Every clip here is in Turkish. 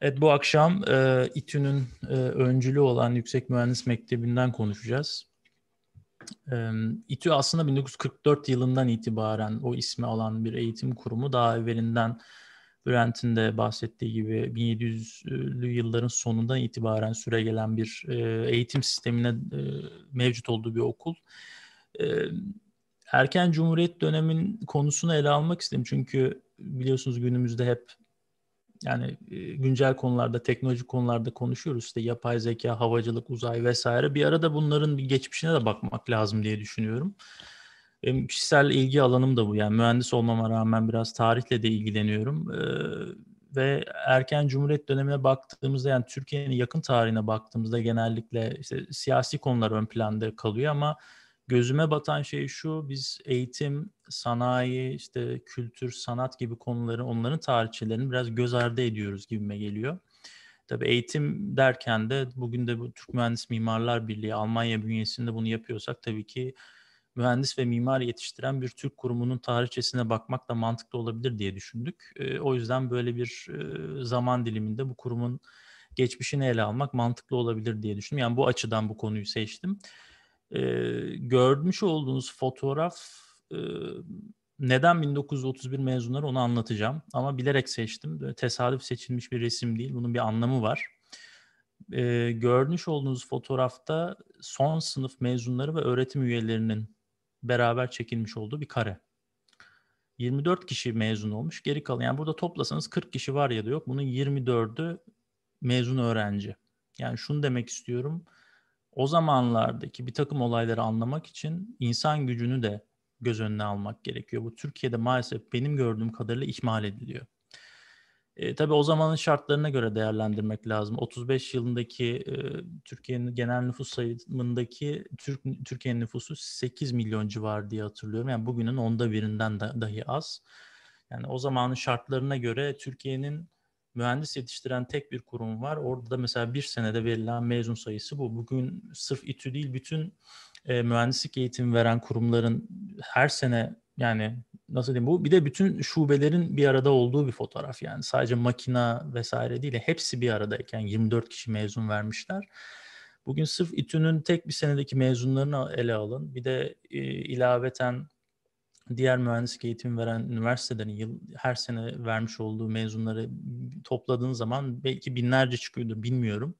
Evet bu akşam e, İTÜ'nün e, öncülü olan Yüksek Mühendis Mektebi'nden konuşacağız. E, İTÜ aslında 1944 yılından itibaren o ismi alan bir eğitim kurumu. Daha evvelinden Bülent'in de bahsettiği gibi 1700'lü yılların sonundan itibaren süre gelen bir e, eğitim sistemine e, mevcut olduğu bir okul. E, erken Cumhuriyet dönemin konusunu ele almak istedim. Çünkü biliyorsunuz günümüzde hep yani e, güncel konularda, teknoloji konularda konuşuyoruz. İşte yapay zeka, havacılık, uzay vesaire. Bir arada bunların bir geçmişine de bakmak lazım diye düşünüyorum. Benim kişisel ilgi alanım da bu. Yani mühendis olmama rağmen biraz tarihle de ilgileniyorum. Ve erken Cumhuriyet dönemine baktığımızda yani Türkiye'nin yakın tarihine baktığımızda genellikle işte siyasi konular ön planda kalıyor ama gözüme batan şey şu, biz eğitim, sanayi, işte kültür, sanat gibi konuları, onların tarihçelerini biraz göz ardı ediyoruz gibime geliyor. Tabii eğitim derken de bugün de bu Türk Mühendis Mimarlar Birliği Almanya bünyesinde bunu yapıyorsak tabii ki mühendis ve mimar yetiştiren bir Türk kurumunun tarihçesine bakmak da mantıklı olabilir diye düşündük. E, o yüzden böyle bir e, zaman diliminde bu kurumun geçmişini ele almak mantıklı olabilir diye düşündüm. Yani bu açıdan bu konuyu seçtim e, görmüş olduğunuz fotoğraf e, neden 1931 mezunları onu anlatacağım. Ama bilerek seçtim. Tesadüf seçilmiş bir resim değil. Bunun bir anlamı var. E, görmüş olduğunuz fotoğrafta son sınıf mezunları ve öğretim üyelerinin beraber çekilmiş olduğu bir kare. 24 kişi mezun olmuş. Geri kalan yani burada toplasanız 40 kişi var ya da yok. Bunun 24'ü mezun öğrenci. Yani şunu demek istiyorum o zamanlardaki bir takım olayları anlamak için insan gücünü de göz önüne almak gerekiyor. Bu Türkiye'de maalesef benim gördüğüm kadarıyla ihmal ediliyor. E, tabii o zamanın şartlarına göre değerlendirmek lazım. 35 yılındaki e, Türkiye'nin genel nüfus sayımındaki Türk Türkiye'nin nüfusu 8 milyon civar diye hatırlıyorum. Yani bugünün onda birinden da, dahi az. Yani o zamanın şartlarına göre Türkiye'nin mühendis yetiştiren tek bir kurum var. Orada da mesela bir senede verilen mezun sayısı bu. Bugün sırf İTÜ değil bütün e, mühendislik eğitimi veren kurumların her sene yani nasıl diyeyim bu bir de bütün şubelerin bir arada olduğu bir fotoğraf yani sadece makina vesaire değil hepsi bir aradayken 24 kişi mezun vermişler. Bugün sırf İTÜ'nün tek bir senedeki mezunlarını ele alın. Bir de e, ilaveten diğer mühendislik eğitimi veren üniversitelerin yıl, her sene vermiş olduğu mezunları topladığın zaman belki binlerce çıkıyordur bilmiyorum.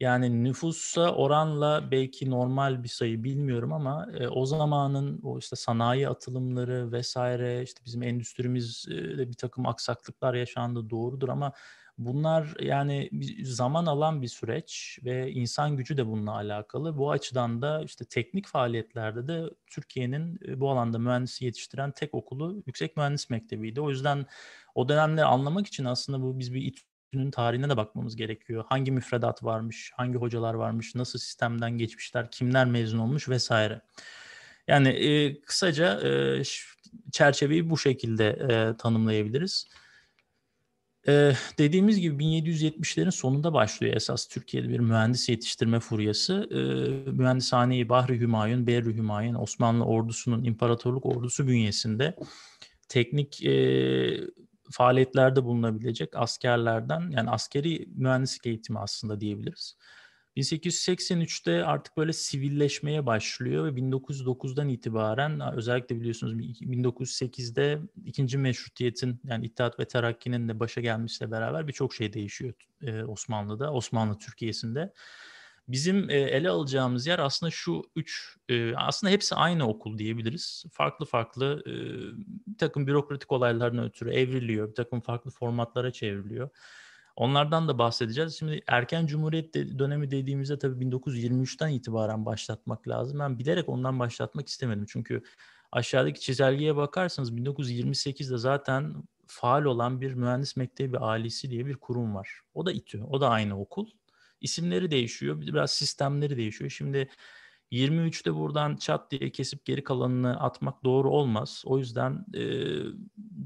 Yani nüfusa oranla belki normal bir sayı bilmiyorum ama e, o zamanın o işte sanayi atılımları vesaire işte bizim endüstrimizde e, bir takım aksaklıklar yaşandı doğrudur ama bunlar yani zaman alan bir süreç ve insan gücü de bununla alakalı. Bu açıdan da işte teknik faaliyetlerde de Türkiye'nin e, bu alanda mühendisi yetiştiren tek okulu Yüksek Mühendis Mektebi'ydi. O yüzden o dönemleri anlamak için aslında bu biz bir Türkçünün tarihine de bakmamız gerekiyor. Hangi müfredat varmış, hangi hocalar varmış, nasıl sistemden geçmişler, kimler mezun olmuş vesaire. Yani e, kısaca e, çerçeveyi bu şekilde e, tanımlayabiliriz. E, dediğimiz gibi 1770'lerin sonunda başlıyor esas Türkiye'de bir mühendis yetiştirme furyası. E, mühendishaneyi Bahri Hümayun, Berri Hümayun, Osmanlı ordusunun imparatorluk ordusu bünyesinde teknik e, faaliyetlerde bulunabilecek askerlerden yani askeri mühendislik eğitimi aslında diyebiliriz. 1883'te artık böyle sivilleşmeye başlıyor ve 1909'dan itibaren özellikle biliyorsunuz 1908'de ikinci meşrutiyetin yani İttihat ve Terakki'nin de başa gelmesiyle beraber birçok şey değişiyor e, Osmanlı'da, Osmanlı Türkiye'sinde. Bizim ele alacağımız yer aslında şu üç, aslında hepsi aynı okul diyebiliriz. Farklı farklı bir takım bürokratik olaylarına ötürü evriliyor, bir takım farklı formatlara çevriliyor. Onlardan da bahsedeceğiz. Şimdi erken cumhuriyet dönemi dediğimizde tabii 1923'ten itibaren başlatmak lazım. Ben bilerek ondan başlatmak istemedim. Çünkü aşağıdaki çizelgeye bakarsanız 1928'de zaten faal olan bir mühendis mektebi ailesi diye bir kurum var. O da İTÜ, o da aynı okul isimleri değişiyor. Biraz sistemleri değişiyor. Şimdi 23'te buradan çat diye kesip geri kalanını atmak doğru olmaz. O yüzden e,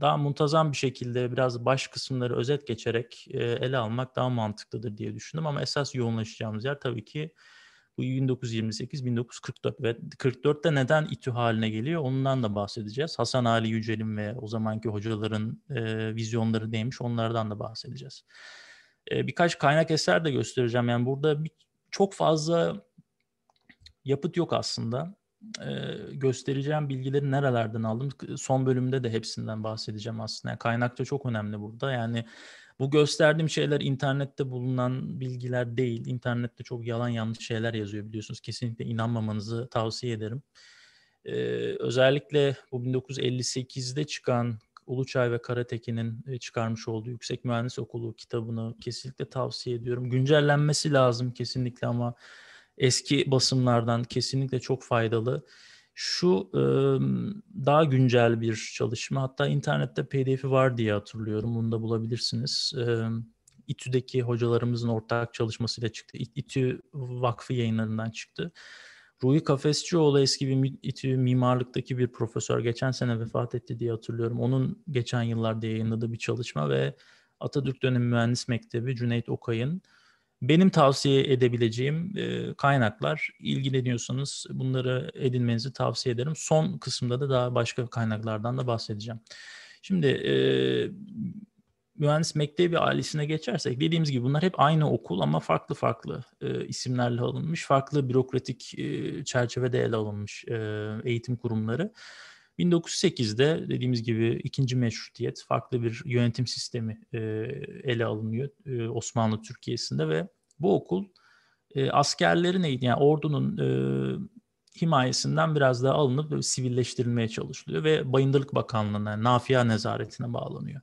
daha muntazam bir şekilde biraz baş kısımları özet geçerek e, ele almak daha mantıklıdır diye düşündüm. Ama esas yoğunlaşacağımız yer tabii ki bu 1928-1944 ve 44'te neden İTÜ haline geliyor ondan da bahsedeceğiz. Hasan Ali Yücel'in ve o zamanki hocaların e, vizyonları neymiş onlardan da bahsedeceğiz. Ee, birkaç kaynak eser de göstereceğim. Yani burada bir, çok fazla yapıt yok aslında. E, göstereceğim bilgileri nerelerden aldım? Son bölümde de hepsinden bahsedeceğim aslında. Yani kaynakça çok önemli burada. Yani bu gösterdiğim şeyler internette bulunan bilgiler değil. İnternette çok yalan yanlış şeyler yazıyor biliyorsunuz. Kesinlikle inanmamanızı tavsiye ederim. Ee, özellikle bu 1958'de çıkan Uluçay ve Karatekin'in e, çıkarmış olduğu Yüksek Mühendis Okulu kitabını kesinlikle tavsiye ediyorum. Güncellenmesi lazım kesinlikle ama eski basımlardan kesinlikle çok faydalı. Şu daha güncel bir çalışma hatta internette pdf'i var diye hatırlıyorum bunu da bulabilirsiniz. İTÜ'deki hocalarımızın ortak çalışmasıyla çıktı. İTÜ Vakfı yayınlarından çıktı. Ruhi Kafescioğlu eski bir İTÜ mimarlıktaki bir profesör geçen sene vefat etti diye hatırlıyorum. Onun geçen yıllarda yayınladığı bir çalışma ve Atatürk dönemi mühendis mektebi Cüneyt Okay'ın benim tavsiye edebileceğim e, kaynaklar ilgileniyorsanız bunları edinmenizi tavsiye ederim. Son kısımda da daha başka kaynaklardan da bahsedeceğim. Şimdi e, mühendis mektebi ailesine geçersek dediğimiz gibi bunlar hep aynı okul ama farklı farklı e, isimlerle alınmış, farklı bürokratik e, çerçevede ele alınmış e, eğitim kurumları. 1908'de dediğimiz gibi ikinci meşrutiyet farklı bir yönetim sistemi e, ele alınıyor e, Osmanlı Türkiye'sinde ve bu okul e, askerlerin eğitim yani ordunun e, himayesinden biraz daha alınıp sivilleştirilmeye çalışılıyor ve Bayındırlık Bakanlığı'na yani Nafia Nezaretine bağlanıyor.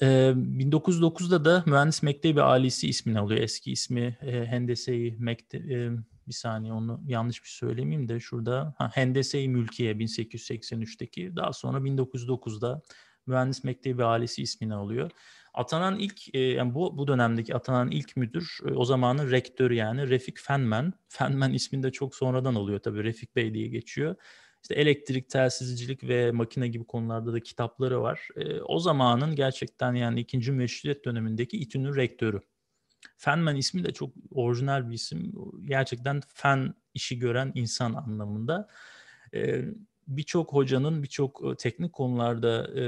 E, 1909'da da Mühendis Mektebi Ailesi ismini alıyor. Eski ismi e, Hendeseyi Mektebi. E, bir saniye onu yanlış bir söylemeyeyim de şurada ha, Hendese-i Mülkiye 1883'teki daha sonra 1909'da Mühendis Mektebi Ailesi ismini alıyor. Atanan ilk yani bu bu dönemdeki atanan ilk müdür o zamanın rektörü yani Refik Fenmen. Fenmen ismini de çok sonradan alıyor tabii Refik Bey diye geçiyor işte elektrik, telsizcilik ve makine gibi konularda da kitapları var. E, o zamanın gerçekten yani 2. Meşrutiyet dönemindeki İTÜ'nün rektörü. Fenman ismi de çok orijinal bir isim. Gerçekten fen işi gören insan anlamında. E, birçok hocanın birçok e, teknik konularda e,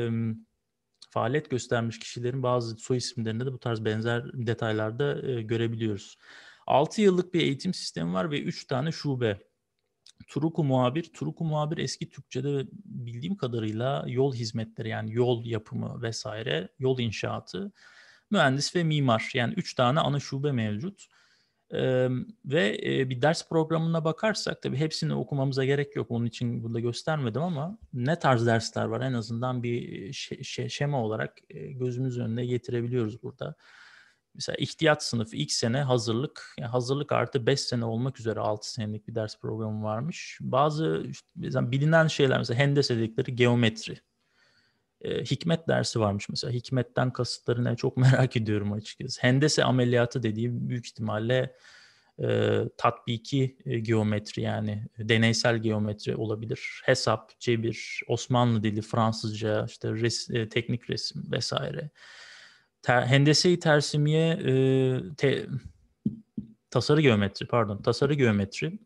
faaliyet göstermiş kişilerin bazı soy isimlerinde de bu tarz benzer detaylarda e, görebiliyoruz. 6 yıllık bir eğitim sistemi var ve 3 tane şube Turuku muhabir, Turuku muhabir eski Türkçe'de bildiğim kadarıyla yol hizmetleri yani yol yapımı vesaire, yol inşaatı, mühendis ve mimar yani üç tane ana şube mevcut. Ee, ve e, bir ders programına bakarsak tabii hepsini okumamıza gerek yok. Onun için burada göstermedim ama ne tarz dersler var en azından bir şema olarak gözümüz önüne getirebiliyoruz burada mesela ihtiyat sınıfı ilk sene hazırlık, yani hazırlık artı 5 sene olmak üzere 6 senelik bir ders programı varmış. Bazı işte bilinen şeyler mesela hendese dedikleri geometri. E, hikmet dersi varmış mesela. Hikmetten kasıtları ne çok merak ediyorum açıkçası. Hendese ameliyatı dediği büyük ihtimalle e, tatbiki e, geometri yani deneysel geometri olabilir. Hesap, cebir, Osmanlı dili, Fransızca, işte res, e, teknik resim vesaire ter, hendese-i tersimiye e, te, tasarı geometri pardon tasarı geometri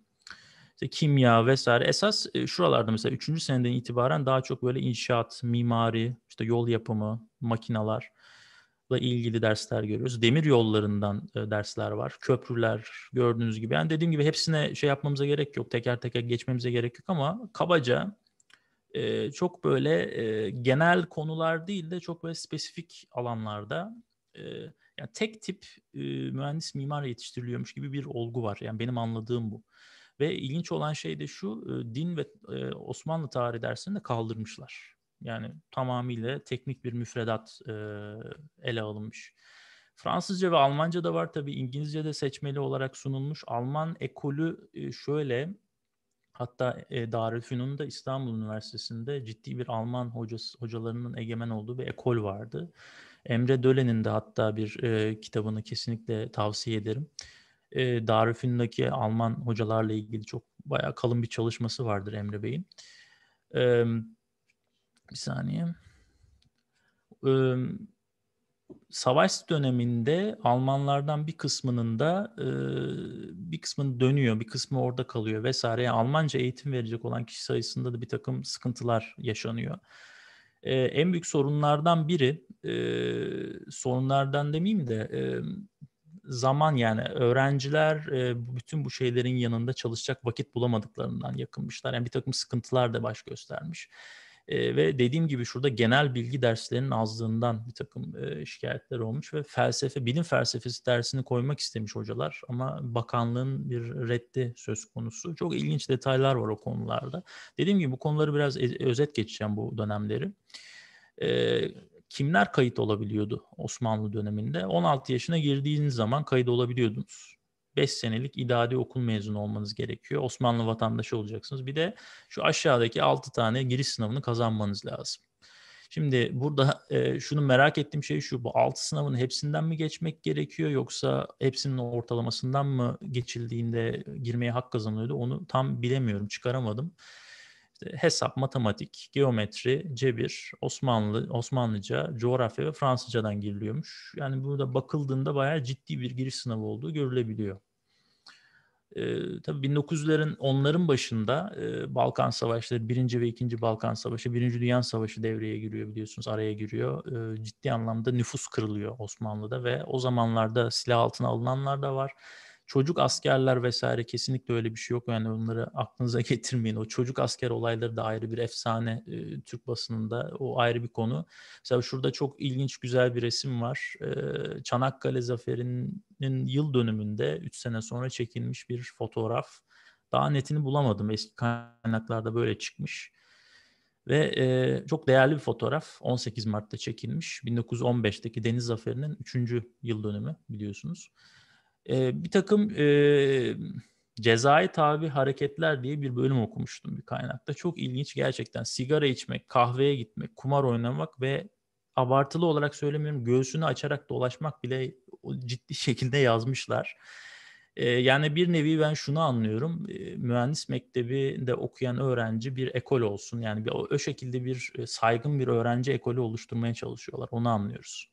işte kimya vesaire esas e, şuralarda mesela 3. seneden itibaren daha çok böyle inşaat, mimari, işte yol yapımı, makinalarla ilgili dersler görüyoruz. Demir yollarından e, dersler var. Köprüler gördüğünüz gibi. Yani dediğim gibi hepsine şey yapmamıza gerek yok. Teker teker geçmemize gerek yok ama kabaca e, çok böyle e, genel konular değil de çok böyle spesifik alanlarda e, yani tek tip e, mühendis mimar yetiştiriliyormuş gibi bir olgu var. Yani benim anladığım bu. Ve ilginç olan şey de şu, e, din ve e, Osmanlı tarihi dersini de kaldırmışlar. Yani tamamıyla teknik bir müfredat e, ele alınmış. Fransızca ve Almanca da var tabii. İngilizce de seçmeli olarak sunulmuş. Alman ekolü şöyle Hatta e, Darülfünun'da İstanbul Üniversitesi'nde ciddi bir Alman hocası, hocalarının egemen olduğu bir ekol vardı. Emre Dölen'in de hatta bir e, kitabını kesinlikle tavsiye ederim. E, Darülfünun'daki Alman hocalarla ilgili çok bayağı kalın bir çalışması vardır Emre Bey'in. E, bir saniye. E, savaş döneminde Almanlardan bir kısmının da e, bir kısmını dönüyor, bir kısmı orada kalıyor vesaire. Yani Almanca eğitim verecek olan kişi sayısında da bir takım sıkıntılar yaşanıyor. E, en büyük sorunlardan biri, e, sorunlardan demeyeyim de e, zaman yani öğrenciler e, bütün bu şeylerin yanında çalışacak vakit bulamadıklarından yakınmışlar. Yani bir takım sıkıntılar da baş göstermiş. E, ve dediğim gibi şurada genel bilgi derslerinin azlığından bir takım e, şikayetler olmuş ve felsefe, bilim felsefesi dersini koymak istemiş hocalar ama bakanlığın bir reddi söz konusu. Çok ilginç detaylar var o konularda. Dediğim gibi bu konuları biraz e, özet geçeceğim bu dönemleri. E, kimler kayıt olabiliyordu Osmanlı döneminde? 16 yaşına girdiğiniz zaman kayıt olabiliyordunuz. 5 senelik idadi okul mezunu olmanız gerekiyor. Osmanlı vatandaşı olacaksınız. Bir de şu aşağıdaki 6 tane giriş sınavını kazanmanız lazım. Şimdi burada e, şunu merak ettiğim şey şu. Bu 6 sınavın hepsinden mi geçmek gerekiyor yoksa hepsinin ortalamasından mı geçildiğinde girmeye hak kazanıyordu? Onu tam bilemiyorum, çıkaramadım. İşte hesap, matematik, geometri, cebir, Osmanlı, Osmanlıca, coğrafya ve Fransızcadan giriliyormuş. Yani burada bakıldığında bayağı ciddi bir giriş sınavı olduğu görülebiliyor. E, tabii 1900'lerin onların başında e, Balkan Savaşları, birinci ve İkinci Balkan Savaşı, birinci Dünya Savaşı devreye giriyor biliyorsunuz, araya giriyor. E, ciddi anlamda nüfus kırılıyor Osmanlı'da ve o zamanlarda silah altına alınanlar da var çocuk askerler vesaire kesinlikle öyle bir şey yok. Yani onları aklınıza getirmeyin. O çocuk asker olayları da ayrı bir efsane e, Türk basınında. O ayrı bir konu. Mesela şurada çok ilginç güzel bir resim var. E, Çanakkale Zaferi'nin yıl dönümünde 3 sene sonra çekilmiş bir fotoğraf. Daha netini bulamadım. Eski kaynaklarda böyle çıkmış. Ve e, çok değerli bir fotoğraf. 18 Mart'ta çekilmiş. 1915'teki Deniz Zaferi'nin 3. yıl dönümü biliyorsunuz e, bir takım e, cezai tabi hareketler diye bir bölüm okumuştum bir kaynakta. Çok ilginç gerçekten sigara içmek, kahveye gitmek, kumar oynamak ve abartılı olarak söylemiyorum göğsünü açarak dolaşmak bile ciddi şekilde yazmışlar. yani bir nevi ben şunu anlıyorum. E, mühendis mektebinde okuyan öğrenci bir ekol olsun. Yani bir, o, o şekilde bir saygın bir öğrenci ekolü oluşturmaya çalışıyorlar. Onu anlıyoruz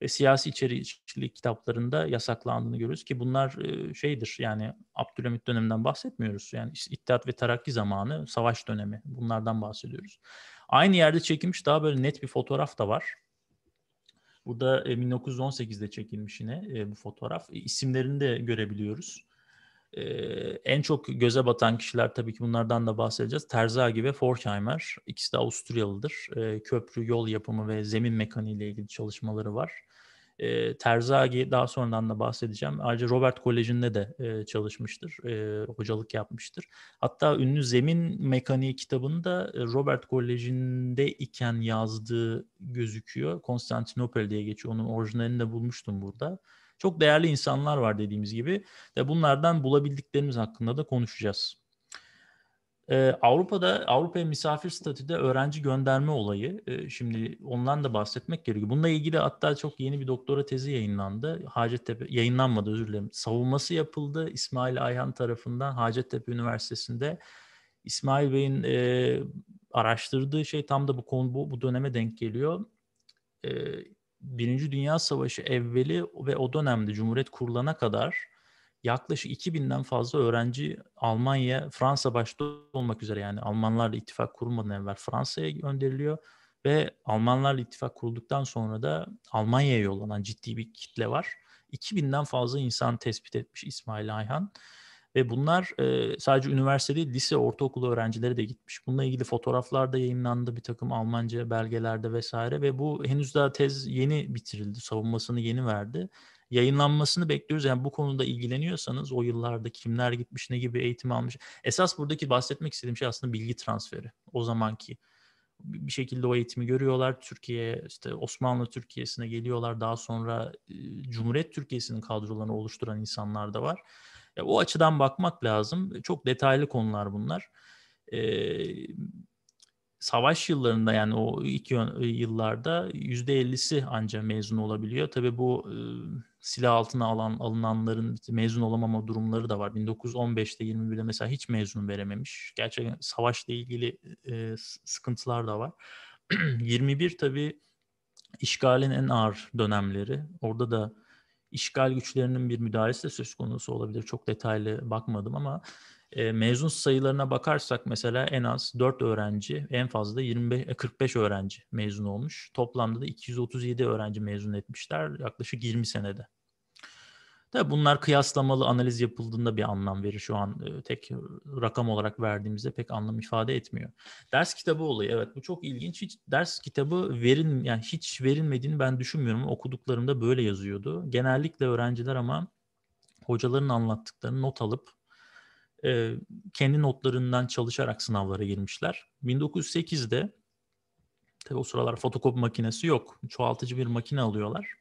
e, siyasi içerikli kitaplarında yasaklandığını görüyoruz ki bunlar e, şeydir yani Abdülhamit döneminden bahsetmiyoruz. Yani İttihat ve Terakki zamanı, savaş dönemi bunlardan bahsediyoruz. Aynı yerde çekilmiş daha böyle net bir fotoğraf da var. Burada e, 1918'de çekilmiş yine e, bu fotoğraf. E, isimlerini de görebiliyoruz. E, en çok göze batan kişiler tabii ki bunlardan da bahsedeceğiz. Terzagi ve Forkheimer. İkisi de Avusturyalıdır. E, köprü, yol yapımı ve zemin mekaniği ile ilgili çalışmaları var. E, Terzagi daha sonradan da bahsedeceğim. Ayrıca Robert Koleji'nde de e, çalışmıştır, e, hocalık yapmıştır. Hatta ünlü Zemin Mekaniği kitabını da Robert Koleji'nde iken yazdığı gözüküyor. Konstantinopel diye geçiyor. Onun orijinalini de bulmuştum burada. Çok değerli insanlar var dediğimiz gibi. Ve bunlardan bulabildiklerimiz hakkında da konuşacağız. Ee, Avrupa'da Avrupa'ya misafir statüde öğrenci gönderme olayı e, şimdi ondan da bahsetmek gerekiyor. Bununla ilgili hatta çok yeni bir doktora tezi yayınlandı. Hacettepe yayınlanmadı özür dilerim. Savunması yapıldı İsmail Ayhan tarafından Hacettepe Üniversitesi'nde. İsmail Bey'in e, araştırdığı şey tam da bu konu bu, bu döneme denk geliyor. E, Birinci Dünya Savaşı evveli ve o dönemde Cumhuriyet kurulana kadar yaklaşık 2000'den fazla öğrenci Almanya, Fransa başta olmak üzere yani Almanlarla ittifak kurulmadan evvel Fransa'ya gönderiliyor ve Almanlarla ittifak kurulduktan sonra da Almanya'ya yollanan ciddi bir kitle var. 2000'den fazla insan tespit etmiş İsmail Ayhan. Ve bunlar e, sadece üniversite değil, lise, ortaokul öğrencileri de gitmiş. Bununla ilgili fotoğraflar da yayınlandı bir takım Almanca belgelerde vesaire. Ve bu henüz daha tez yeni bitirildi, savunmasını yeni verdi yayınlanmasını bekliyoruz. Yani bu konuda ilgileniyorsanız o yıllarda kimler gitmiş, ne gibi eğitim almış. Esas buradaki bahsetmek istediğim şey aslında bilgi transferi. O zamanki bir şekilde o eğitimi görüyorlar. Türkiye işte Osmanlı Türkiye'sine geliyorlar. Daha sonra e, Cumhuriyet Türkiye'sinin kadrolarını oluşturan insanlar da var. Ya, o açıdan bakmak lazım. Çok detaylı konular bunlar. Ee, savaş yıllarında yani o ilk e, yıllarda yüzde %50'si ancak mezun olabiliyor. Tabii bu e, silah altına alan alınanların mezun olamama durumları da var. 1915'te 21'de mesela hiç mezun verememiş. Gerçekten savaşla ilgili e, sıkıntılar da var. 21 tabii işgalin en ağır dönemleri. Orada da işgal güçlerinin bir müdahalesi de söz konusu olabilir. Çok detaylı bakmadım ama e, mezun sayılarına bakarsak mesela en az 4 öğrenci, en fazla 25 45 e, öğrenci mezun olmuş. Toplamda da 237 öğrenci mezun etmişler yaklaşık 20 senede. Tabii bunlar kıyaslamalı analiz yapıldığında bir anlam verir. Şu an tek rakam olarak verdiğimizde pek anlam ifade etmiyor. Ders kitabı olayı evet bu çok ilginç. Hiç ders kitabı verin yani hiç verilmediğini ben düşünmüyorum. Okuduklarımda böyle yazıyordu. Genellikle öğrenciler ama hocaların anlattıklarını not alıp e, kendi notlarından çalışarak sınavlara girmişler. 1908'de tabi o sıralar fotokopi makinesi yok. Çoğaltıcı bir makine alıyorlar.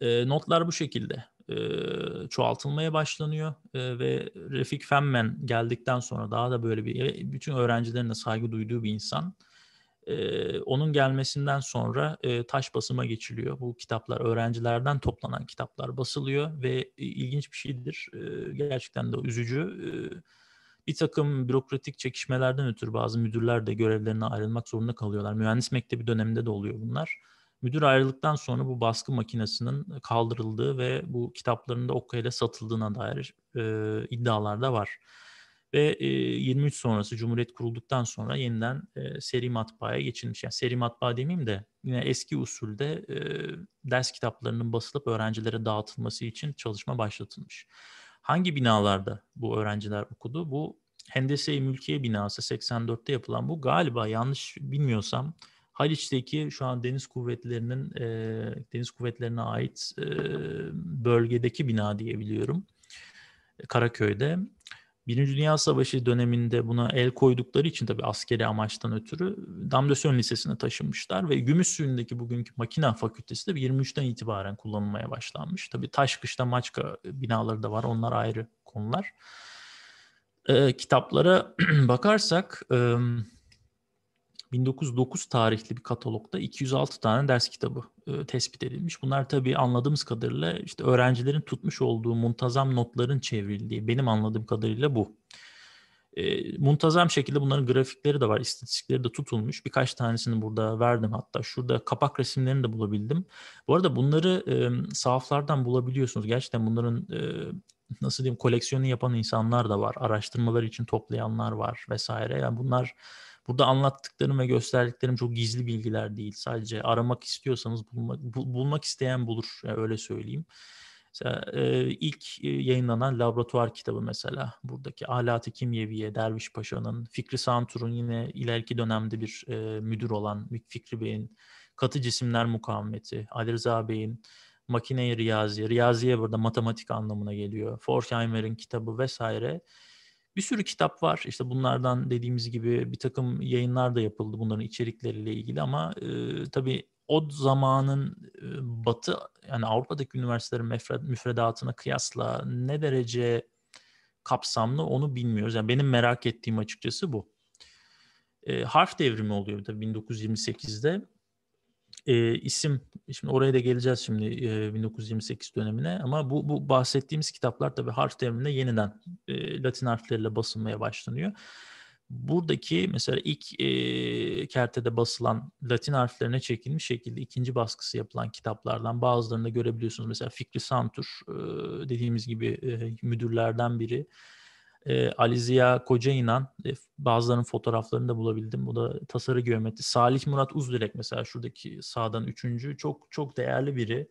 E, notlar bu şekilde e, çoğaltılmaya başlanıyor e, ve Refik Fenmen geldikten sonra daha da böyle bir bütün öğrencilerine saygı duyduğu bir insan e, onun gelmesinden sonra e, taş basıma geçiliyor. Bu kitaplar öğrencilerden toplanan kitaplar basılıyor ve e, ilginç bir şeydir. E, gerçekten de üzücü. E, bir takım bürokratik çekişmelerden ötürü bazı müdürler de görevlerine ayrılmak zorunda kalıyorlar. Mühendis mektebi döneminde de oluyor bunlar. Müdür ayrıldıktan sonra bu baskı makinesinin kaldırıldığı ve bu kitapların da okka satıldığına dair e, iddialar da var ve e, 23 sonrası Cumhuriyet kurulduktan sonra yeniden e, seri matbaaya geçilmiş. Yani seri matbaa demeyeyim de yine eski usulde e, ders kitaplarının basılıp öğrencilere dağıtılması için çalışma başlatılmış. Hangi binalarda bu öğrenciler okudu? Bu Hendese-i Mülkiye binası 84'te yapılan bu galiba yanlış bilmiyorsam Haliç'teki şu an Deniz Kuvvetleri'nin e, Deniz Kuvvetleri'ne ait e, bölgedeki bina diyebiliyorum. Karaköy'de Birinci Dünya Savaşı döneminde buna el koydukları için tabii askeri amaçtan ötürü Damdösön Lisesi'ne taşınmışlar ve Gümüşsuyu'ndaki bugünkü makina fakültesi de 23'ten itibaren kullanılmaya başlanmış. Tabii Taşkış'ta Maçka binaları da var onlar ayrı konular. E, kitaplara bakarsak 1909 tarihli bir katalogda 206 tane ders kitabı e, tespit edilmiş. Bunlar tabii anladığımız kadarıyla işte öğrencilerin tutmuş olduğu muntazam notların çevrildiği benim anladığım kadarıyla bu. E, muntazam şekilde bunların grafikleri de var, istatistikleri de tutulmuş. Birkaç tanesini burada verdim hatta. Şurada kapak resimlerini de bulabildim. Bu arada bunları e, sahaflardan bulabiliyorsunuz. Gerçekten bunların e, nasıl diyeyim koleksiyonu yapan insanlar da var. Araştırmalar için toplayanlar var vesaire. Yani bunlar Burada anlattıklarım ve gösterdiklerim çok gizli bilgiler değil. Sadece aramak istiyorsanız bulmak, bu, bulmak isteyen bulur yani öyle söyleyeyim. Mesela, e, ilk e, yayınlanan laboratuvar kitabı mesela buradaki Alat-ı Kimyeviye, Derviş Paşa'nın, Fikri Santur'un yine ileriki dönemde bir e, müdür olan Fikri Bey'in, Katı Cisimler Mukavemeti, Ali Rıza Bey'in, Makine-i Riyaziye, Riyaziye burada matematik anlamına geliyor, Forkheimer'in kitabı vesaire bir sürü kitap var. İşte bunlardan dediğimiz gibi bir takım yayınlar da yapıldı bunların içerikleriyle ilgili ama e, tabii o zamanın e, batı yani Avrupa'daki üniversitelerin müfredatına kıyasla ne derece kapsamlı onu bilmiyoruz. Yani benim merak ettiğim açıkçası bu. E, harf devrimi oluyor tabii 1928'de e, isim şimdi oraya da geleceğiz şimdi e, 1928 dönemine ama bu, bu bahsettiğimiz kitaplar tabii harf devrinde yeniden e, Latin harfleriyle basılmaya başlanıyor. Buradaki mesela ilk e, kertede basılan Latin harflerine çekilmiş şekilde ikinci baskısı yapılan kitaplardan bazılarını da görebiliyorsunuz. Mesela Fikri Santur e, dediğimiz gibi e, müdürlerden biri e, Ali Ziya Koca İnan e, bazılarının fotoğraflarını da bulabildim. Bu da tasarı geometri. Salih Murat Uzdilek mesela şuradaki sağdan üçüncü. Çok çok değerli biri.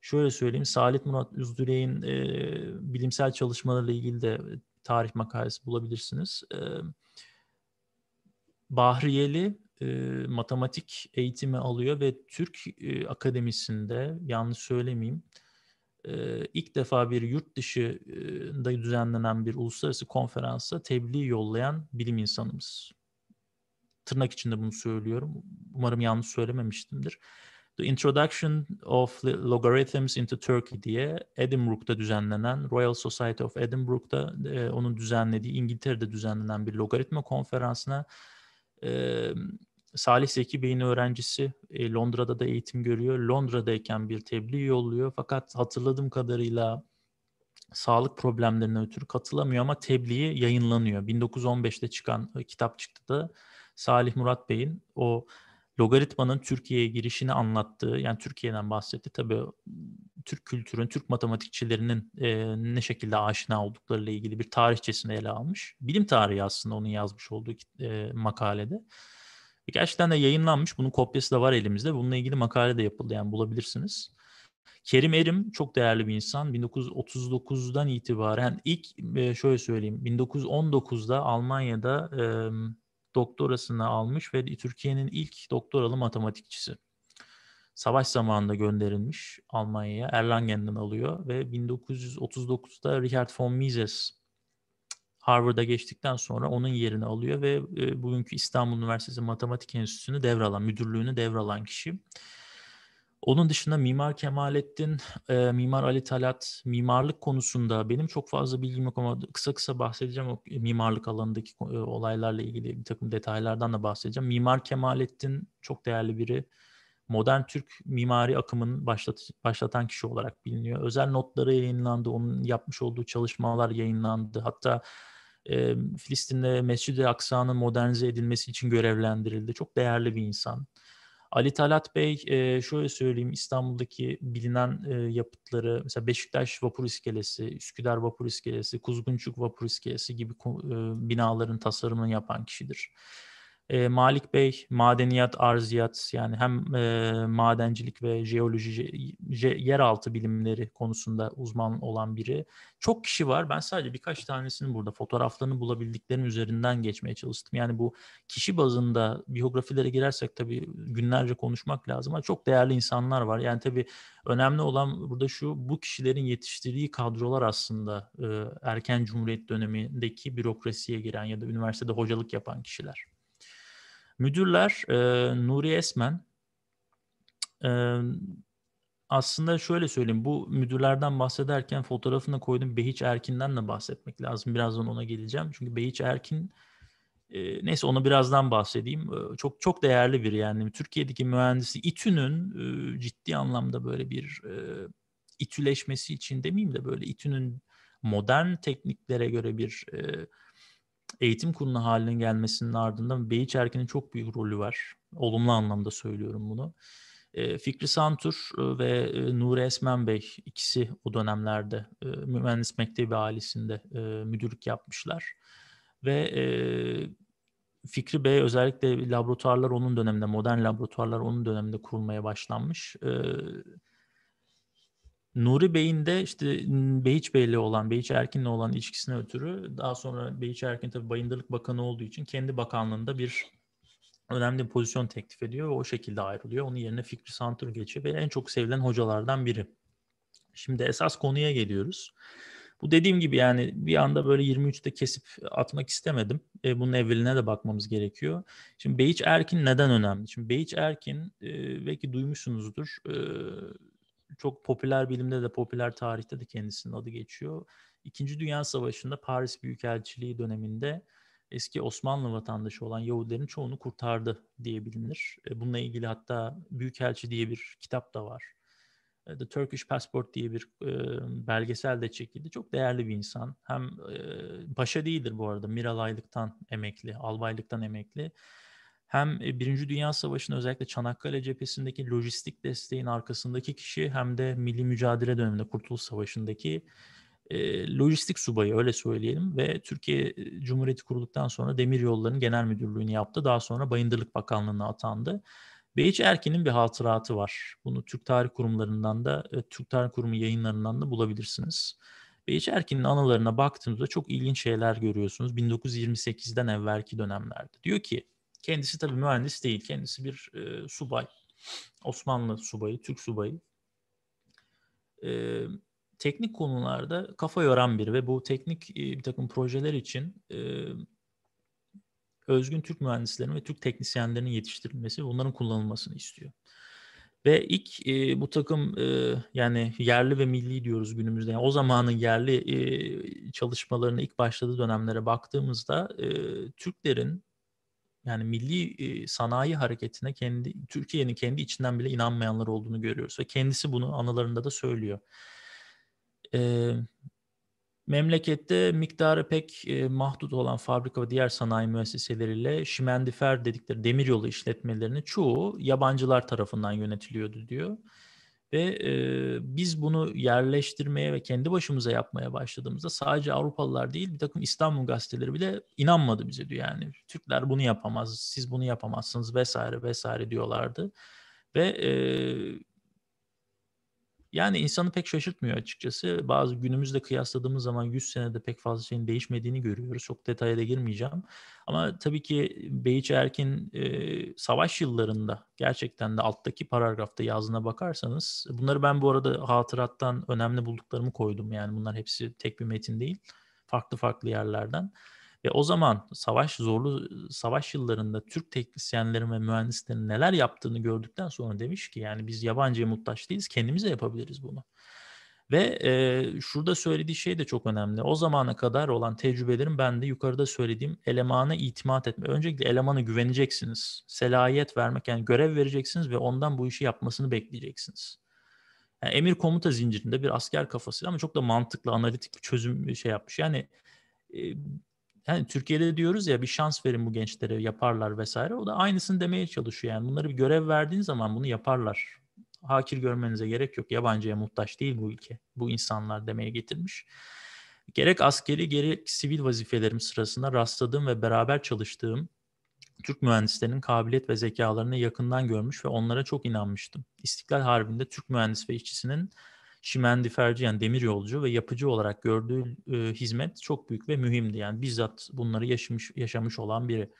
Şöyle söyleyeyim Salih Murat Uzdilek'in e, bilimsel çalışmalarıyla ilgili de e, tarih makalesi bulabilirsiniz. E, Bahriyeli e, matematik eğitimi alıyor ve Türk e, Akademisi'nde yanlış söylemeyeyim ilk defa bir yurt dışında düzenlenen bir uluslararası konferansa tebliğ yollayan bilim insanımız. Tırnak içinde bunu söylüyorum. Umarım yanlış söylememiştimdir. The Introduction of Logarithms into Turkey diye Edinburgh'da düzenlenen Royal Society of Edinburgh'da e, onun düzenlediği İngiltere'de düzenlenen bir logaritma konferansına e, Salih Zeki Bey'in öğrencisi e, Londra'da da eğitim görüyor. Londra'dayken bir tebliğ yolluyor fakat hatırladığım kadarıyla sağlık problemlerine ötürü katılamıyor ama tebliği yayınlanıyor. 1915'te çıkan e, kitap çıktı da Salih Murat Bey'in o logaritmanın Türkiye'ye girişini anlattığı, yani Türkiye'den bahsetti tabii ıı, Türk kültürün, Türk matematikçilerinin e, ne şekilde aşina olduklarıyla ilgili bir tarihçesini ele almış. Bilim tarihi aslında onun yazmış olduğu e, makalede. Birkaç e, de yayınlanmış. Bunun kopyası da var elimizde. Bununla ilgili makale de yapıldı. Yani bulabilirsiniz. Kerim Erim çok değerli bir insan. 1939'dan itibaren ilk e, şöyle söyleyeyim 1919'da Almanya'da e, doktorasını almış ve Türkiye'nin ilk doktoralı matematikçisi. Savaş zamanında gönderilmiş Almanya'ya. Erlangen'den alıyor ve 1939'da Richard von Mises Harvard'a geçtikten sonra onun yerini alıyor ve e, bugünkü İstanbul Üniversitesi Matematik Enstitüsü'nü devralan, müdürlüğünü devralan kişi. Onun dışında Mimar Kemalettin, e, Mimar Ali Talat, mimarlık konusunda benim çok fazla bilgim yok ama kısa kısa bahsedeceğim o mimarlık alanındaki e, olaylarla ilgili bir takım detaylardan da bahsedeceğim. Mimar Kemalettin çok değerli biri. Modern Türk mimari akımının başlat, başlatan kişi olarak biliniyor. Özel notları yayınlandı, onun yapmış olduğu çalışmalar yayınlandı. Hatta e, Filistin'de Mescid-i Aksa'nın modernize edilmesi için görevlendirildi. Çok değerli bir insan. Ali Talat Bey e, şöyle söyleyeyim İstanbul'daki bilinen e, yapıtları mesela Beşiktaş Vapur İskelesi, Üsküdar Vapur İskelesi, Kuzguncuk Vapur İskelesi gibi e, binaların tasarımını yapan kişidir. E, Malik Bey madeniyat, arziyat yani hem e, madencilik ve jeoloji, je, je, yeraltı bilimleri konusunda uzman olan biri. Çok kişi var. Ben sadece birkaç tanesini burada fotoğraflarını bulabildiklerinin üzerinden geçmeye çalıştım. Yani bu kişi bazında biyografilere girersek tabii günlerce konuşmak lazım ama çok değerli insanlar var. Yani tabii önemli olan burada şu bu kişilerin yetiştirdiği kadrolar aslında e, erken cumhuriyet dönemindeki bürokrasiye giren ya da üniversitede hocalık yapan kişiler. Müdürler e, Nuri Esmen e, aslında şöyle söyleyeyim bu müdürlerden bahsederken fotoğrafını koydum Behiç Erkin'den de bahsetmek lazım. Birazdan ona geleceğim. Çünkü Behiç Erkin e, neyse onu birazdan bahsedeyim. E, çok çok değerli bir yani Türkiye'deki mühendisi İTÜ'nün e, ciddi anlamda böyle bir e, İTÜ'leşmesi için demeyeyim de böyle İTÜ'nün modern tekniklere göre bir e, eğitim kurulu haline gelmesinin ardından Beyiç Erkin'in çok büyük rolü var. Olumlu anlamda söylüyorum bunu. Ee, Fikri Santur e, ve e, Nuri Esmen Bey ikisi o dönemlerde e, mühendis mektebi ailesinde müdürlük yapmışlar. Ve Fikri Bey özellikle laboratuvarlar onun döneminde, modern laboratuvarlar onun döneminde kurulmaya başlanmış. Evet Nuri Bey'in de işte Behiç Bey'le olan, Behiç Erkin'le olan ilişkisine ötürü daha sonra Behiç Erkin tabii Bayındırlık Bakanı olduğu için kendi bakanlığında bir önemli bir pozisyon teklif ediyor ve o şekilde ayrılıyor. Onun yerine Fikri Santur geçiyor ve en çok sevilen hocalardan biri. Şimdi esas konuya geliyoruz. Bu dediğim gibi yani bir anda böyle 23'te kesip atmak istemedim. E, bunun evveline de bakmamız gerekiyor. Şimdi Beyiç Erkin neden önemli? Şimdi Beyiç Erkin e, belki duymuşsunuzdur. E, çok popüler bilimde de popüler tarihte de kendisinin adı geçiyor. İkinci Dünya Savaşı'nda Paris Büyükelçiliği döneminde eski Osmanlı vatandaşı olan Yahudilerin çoğunu kurtardı diye bilinir. E, bununla ilgili hatta Büyükelçi diye bir kitap da var. E, The Turkish Passport diye bir e, belgesel de çekildi. Çok değerli bir insan. Hem e, paşa değildir bu arada. Miralaylıktan emekli, albaylıktan emekli hem e, Birinci Dünya Savaşı'nın özellikle Çanakkale cephesindeki lojistik desteğin arkasındaki kişi hem de milli mücadele döneminde Kurtuluş Savaşı'ndaki e, lojistik subayı öyle söyleyelim ve Türkiye e, Cumhuriyeti kurulduktan sonra Demir Yolları'nın genel müdürlüğünü yaptı. Daha sonra Bayındırlık Bakanlığı'na atandı. Beyiç Erkin'in bir hatıratı var. Bunu Türk Tarih Kurumlarından da, e, Türk Tarih Kurumu yayınlarından da bulabilirsiniz. Beyiç Erkin'in anılarına baktığınızda çok ilginç şeyler görüyorsunuz. 1928'den evvelki dönemlerde. Diyor ki Kendisi tabii mühendis değil. Kendisi bir e, subay. Osmanlı subayı, Türk subayı. E, teknik konularda kafa yoran biri ve bu teknik e, bir takım projeler için e, özgün Türk mühendislerinin ve Türk teknisyenlerinin yetiştirilmesi, bunların kullanılmasını istiyor. Ve ilk e, bu takım e, yani yerli ve milli diyoruz günümüzde. Yani o zamanın yerli e, çalışmalarına ilk başladığı dönemlere baktığımızda e, Türklerin yani milli sanayi hareketine kendi Türkiye'nin kendi içinden bile inanmayanlar olduğunu görüyoruz ve kendisi bunu anılarında da söylüyor. E, memlekette miktarı pek e, mahdut olan fabrika ve diğer sanayi müesseseleriyle şimendifer dedikleri demiryolu işletmelerinin çoğu yabancılar tarafından yönetiliyordu diyor. Ve e, biz bunu yerleştirmeye ve kendi başımıza yapmaya başladığımızda sadece Avrupalılar değil bir takım İstanbul gazeteleri bile inanmadı bize diyor yani. Türkler bunu yapamaz, siz bunu yapamazsınız vesaire vesaire diyorlardı. Ve e, yani insanı pek şaşırtmıyor açıkçası. Bazı günümüzle kıyasladığımız zaman 100 senede pek fazla şeyin değişmediğini görüyoruz. Çok detaya da girmeyeceğim. Ama tabii ki Beyiç Erkin e, savaş yıllarında gerçekten de alttaki paragrafta yazına bakarsanız bunları ben bu arada hatırattan önemli bulduklarımı koydum. Yani bunlar hepsi tek bir metin değil. Farklı farklı yerlerden. Ve o zaman savaş zorlu savaş yıllarında Türk teknisyenlerin ve mühendislerin neler yaptığını gördükten sonra demiş ki yani biz yabancıya muhtaç değiliz kendimize de yapabiliriz bunu. Ve e, şurada söylediği şey de çok önemli. O zamana kadar olan tecrübelerim ben de yukarıda söylediğim elemana itimat etme. Öncelikle elemana güveneceksiniz. Selahiyet vermek yani görev vereceksiniz ve ondan bu işi yapmasını bekleyeceksiniz. Yani emir komuta zincirinde bir asker kafası ama çok da mantıklı, analitik bir çözüm şey yapmış. Yani e, yani Türkiye'de diyoruz ya bir şans verin bu gençlere yaparlar vesaire. O da aynısını demeye çalışıyor. Yani bunları bir görev verdiğin zaman bunu yaparlar. Hakir görmenize gerek yok. Yabancıya muhtaç değil bu ülke. Bu insanlar demeye getirmiş. Gerek askeri gerek sivil vazifelerim sırasında rastladığım ve beraber çalıştığım Türk mühendislerinin kabiliyet ve zekalarını yakından görmüş ve onlara çok inanmıştım. İstiklal Harbi'nde Türk mühendis ve işçisinin çimendiferci yani demir yolcu ve yapıcı olarak gördüğü e, hizmet çok büyük ve mühimdi. Yani bizzat bunları yaşamış, yaşamış olan biri.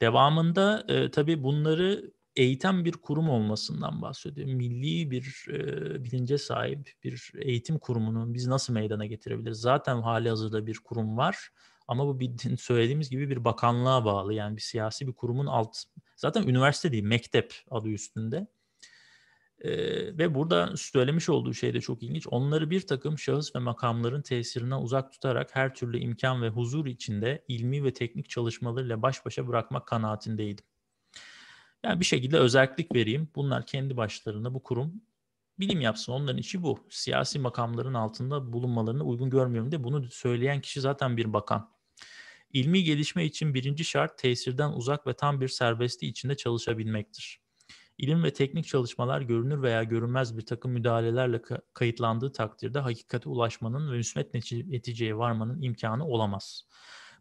Devamında e, tabii bunları eğiten bir kurum olmasından bahsediyor. Milli bir e, bilince sahip bir eğitim kurumunun biz nasıl meydana getirebiliriz? Zaten hali hazırda bir kurum var ama bu bir, söylediğimiz gibi bir bakanlığa bağlı yani bir siyasi bir kurumun alt zaten üniversite değil mektep adı üstünde ee, ve burada söylemiş olduğu şey de çok ilginç. Onları bir takım şahıs ve makamların tesirinden uzak tutarak her türlü imkan ve huzur içinde ilmi ve teknik çalışmalarıyla baş başa bırakmak kanaatindeydim. Yani bir şekilde özellik vereyim. Bunlar kendi başlarına bu kurum bilim yapsın. Onların işi bu. Siyasi makamların altında bulunmalarını uygun görmüyorum diye. bunu söyleyen kişi zaten bir bakan. İlmi gelişme için birinci şart tesirden uzak ve tam bir serbestliği içinde çalışabilmektir. İlim ve teknik çalışmalar görünür veya görünmez bir takım müdahalelerle kayıtlandığı takdirde hakikate ulaşmanın ve müsbet neticeye varmanın imkanı olamaz.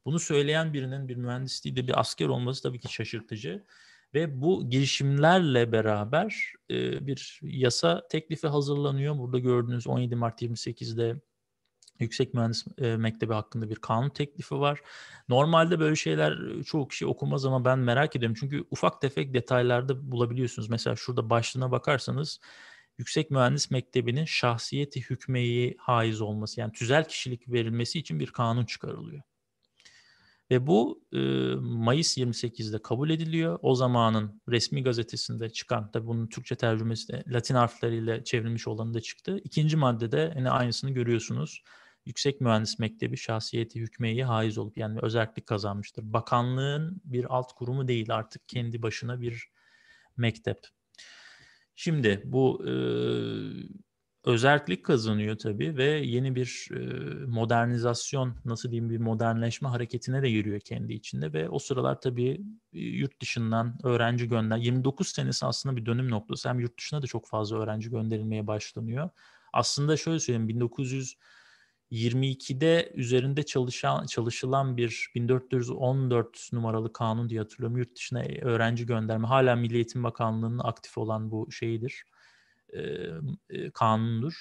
Bunu söyleyen birinin bir mühendis değil de bir asker olması tabii ki şaşırtıcı. Ve bu girişimlerle beraber bir yasa teklifi hazırlanıyor. Burada gördüğünüz 17 Mart 28'de Yüksek Mühendis e, Mektebi hakkında bir kanun teklifi var. Normalde böyle şeyler e, çoğu kişi okumaz ama ben merak ediyorum. Çünkü ufak tefek detaylarda bulabiliyorsunuz. Mesela şurada başlığına bakarsanız Yüksek Mühendis Mektebi'nin şahsiyeti hükmeyi haiz olması yani tüzel kişilik verilmesi için bir kanun çıkarılıyor. Ve bu e, Mayıs 28'de kabul ediliyor. O zamanın resmi gazetesinde çıkan, tabi bunun Türkçe tercümesi de Latin harfleriyle çevrilmiş olanı da çıktı. İkinci maddede yine aynısını görüyorsunuz yüksek mühendis mektebi şahsiyeti hükmeyi haiz olup yani özellik kazanmıştır. Bakanlığın bir alt kurumu değil artık kendi başına bir mektep. Şimdi bu e, özellik kazanıyor tabii ve yeni bir e, modernizasyon nasıl diyeyim bir modernleşme hareketine de giriyor kendi içinde ve o sıralar tabii yurt dışından öğrenci gönder 29 senesi aslında bir dönüm noktası hem yurt dışına da çok fazla öğrenci gönderilmeye başlanıyor. Aslında şöyle söyleyeyim 1900 22'de üzerinde çalışan çalışılan bir 1414 numaralı kanun diye hatırlıyorum. Yurt dışına öğrenci gönderme hala Milli Eğitim Bakanlığı'nın aktif olan bu şeyidir. E, kanundur.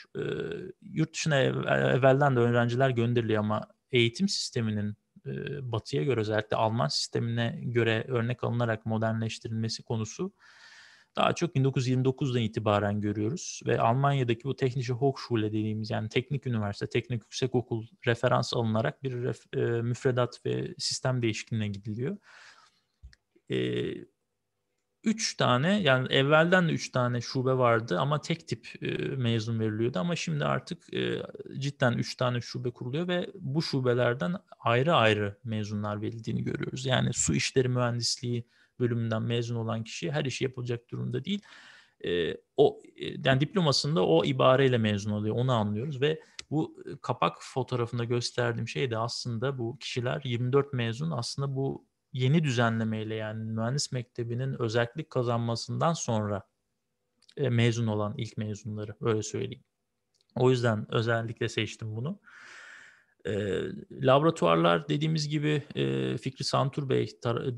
yurt dışına e, evvelden de öğrenciler gönderiliyor ama eğitim sisteminin batıya göre özellikle Alman sistemine göre örnek alınarak modernleştirilmesi konusu daha çok 1929'dan itibaren görüyoruz ve Almanya'daki bu Technische Hochschule dediğimiz yani teknik üniversite, teknik yüksekokul referans alınarak bir ref, e, müfredat ve sistem değişikliğine gidiliyor. E, üç tane yani evvelden de üç tane şube vardı ama tek tip e, mezun veriliyordu ama şimdi artık e, cidden üç tane şube kuruluyor ve bu şubelerden ayrı ayrı mezunlar verildiğini görüyoruz. Yani su işleri mühendisliği, bölümünden mezun olan kişi her işi yapılacak durumda değil. Ee, e, o yani diplomasında o ibareyle mezun oluyor. Onu anlıyoruz ve bu e, kapak fotoğrafında gösterdiğim şey de aslında bu kişiler 24 mezun aslında bu yeni düzenlemeyle yani mühendis mektebinin özellik kazanmasından sonra e, mezun olan ilk mezunları öyle söyleyeyim. O yüzden özellikle seçtim bunu. E, laboratuvarlar dediğimiz gibi e, Fikri Santur Bey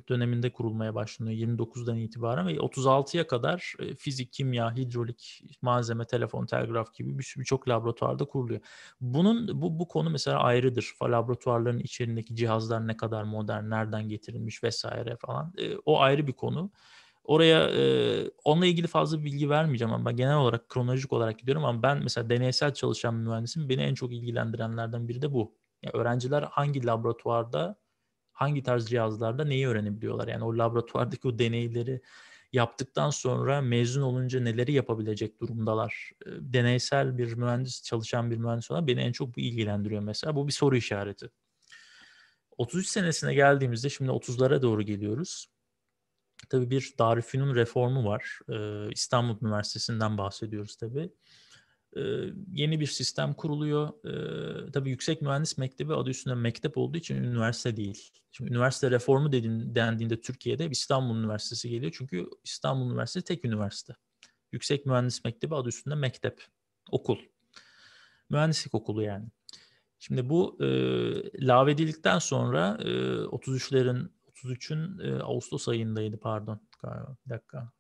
döneminde kurulmaya başlanıyor 29'dan itibaren ve 36'ya kadar e, fizik, kimya, hidrolik, malzeme, telefon, telgraf gibi birçok bir laboratuvarda kuruluyor. Bunun bu, bu konu mesela ayrıdır. Laboratuvarların içerisindeki cihazlar ne kadar modern, nereden getirilmiş vesaire falan. E, o ayrı bir konu. Oraya e, onunla ilgili fazla bilgi vermeyeceğim ama ben genel olarak kronolojik olarak gidiyorum ama ben mesela deneysel çalışan mühendisim. Beni en çok ilgilendirenlerden biri de bu. Yani öğrenciler hangi laboratuvarda, hangi tarz cihazlarda neyi öğrenebiliyorlar? Yani o laboratuvardaki o deneyleri yaptıktan sonra mezun olunca neleri yapabilecek durumdalar? Deneysel bir mühendis, çalışan bir mühendis olan beni en çok bu ilgilendiriyor mesela. Bu bir soru işareti. 33 senesine geldiğimizde şimdi 30'lara doğru geliyoruz tabii bir Darülfünun reformu var. Ee, İstanbul Üniversitesi'nden bahsediyoruz tabii. Ee, yeni bir sistem kuruluyor. Ee, tabii Yüksek Mühendis Mektebi adı üstünde mektep olduğu için üniversite değil. Şimdi üniversite reformu dediğin, dendiğinde Türkiye'de İstanbul Üniversitesi geliyor. Çünkü İstanbul Üniversitesi tek üniversite. Yüksek Mühendis Mektebi adı üstünde mektep, okul. Mühendislik okulu yani. Şimdi bu e, lavedilikten sonra e, 33'lerin 33'ün e, Ağustos ayındaydı pardon galiba bir dakika.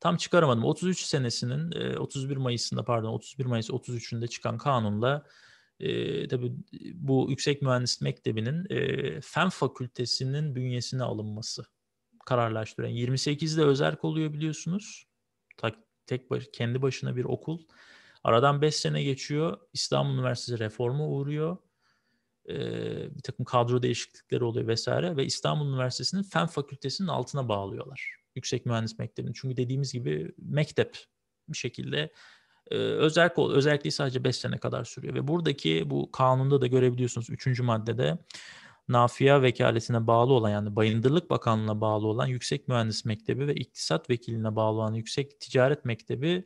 Tam çıkaramadım. 33 senesinin e, 31 Mayıs'ında pardon 31 Mayıs 33'ünde çıkan kanunla e, tabii bu Yüksek Mühendis Mektebi'nin e, Fen Fakültesinin bünyesine alınması kararlaştıran. 28'de özerk oluyor biliyorsunuz. Tak, tek baş, kendi başına bir okul. Aradan 5 sene geçiyor. İstanbul Üniversitesi reforma uğruyor e, bir takım kadro değişiklikleri oluyor vesaire ve İstanbul Üniversitesi'nin Fen Fakültesinin altına bağlıyorlar. Yüksek Mühendis Mektebi'ni. Çünkü dediğimiz gibi mektep bir şekilde e, özel kol, özelliği sadece 5 sene kadar sürüyor. Ve buradaki bu kanunda da görebiliyorsunuz 3. maddede Nafia vekaletine bağlı olan yani Bayındırlık Bakanlığı'na bağlı olan Yüksek Mühendis Mektebi ve İktisat Vekili'ne bağlı olan Yüksek Ticaret Mektebi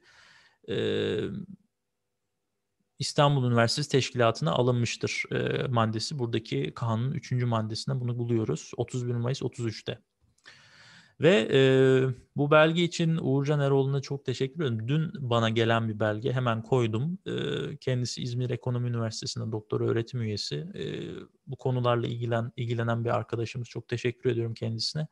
e, İstanbul Üniversitesi Teşkilatı'na alınmıştır e, maddesi. Buradaki kanunun 3. maddesinde bunu buluyoruz. 31 Mayıs 33'te. Ve e, bu belge için Uğurcan Eroğlu'na çok teşekkür ediyorum Dün bana gelen bir belge hemen koydum. E, kendisi İzmir Ekonomi Üniversitesi'nde doktor öğretim üyesi. E, bu konularla ilgilen ilgilenen bir arkadaşımız. Çok teşekkür ediyorum kendisine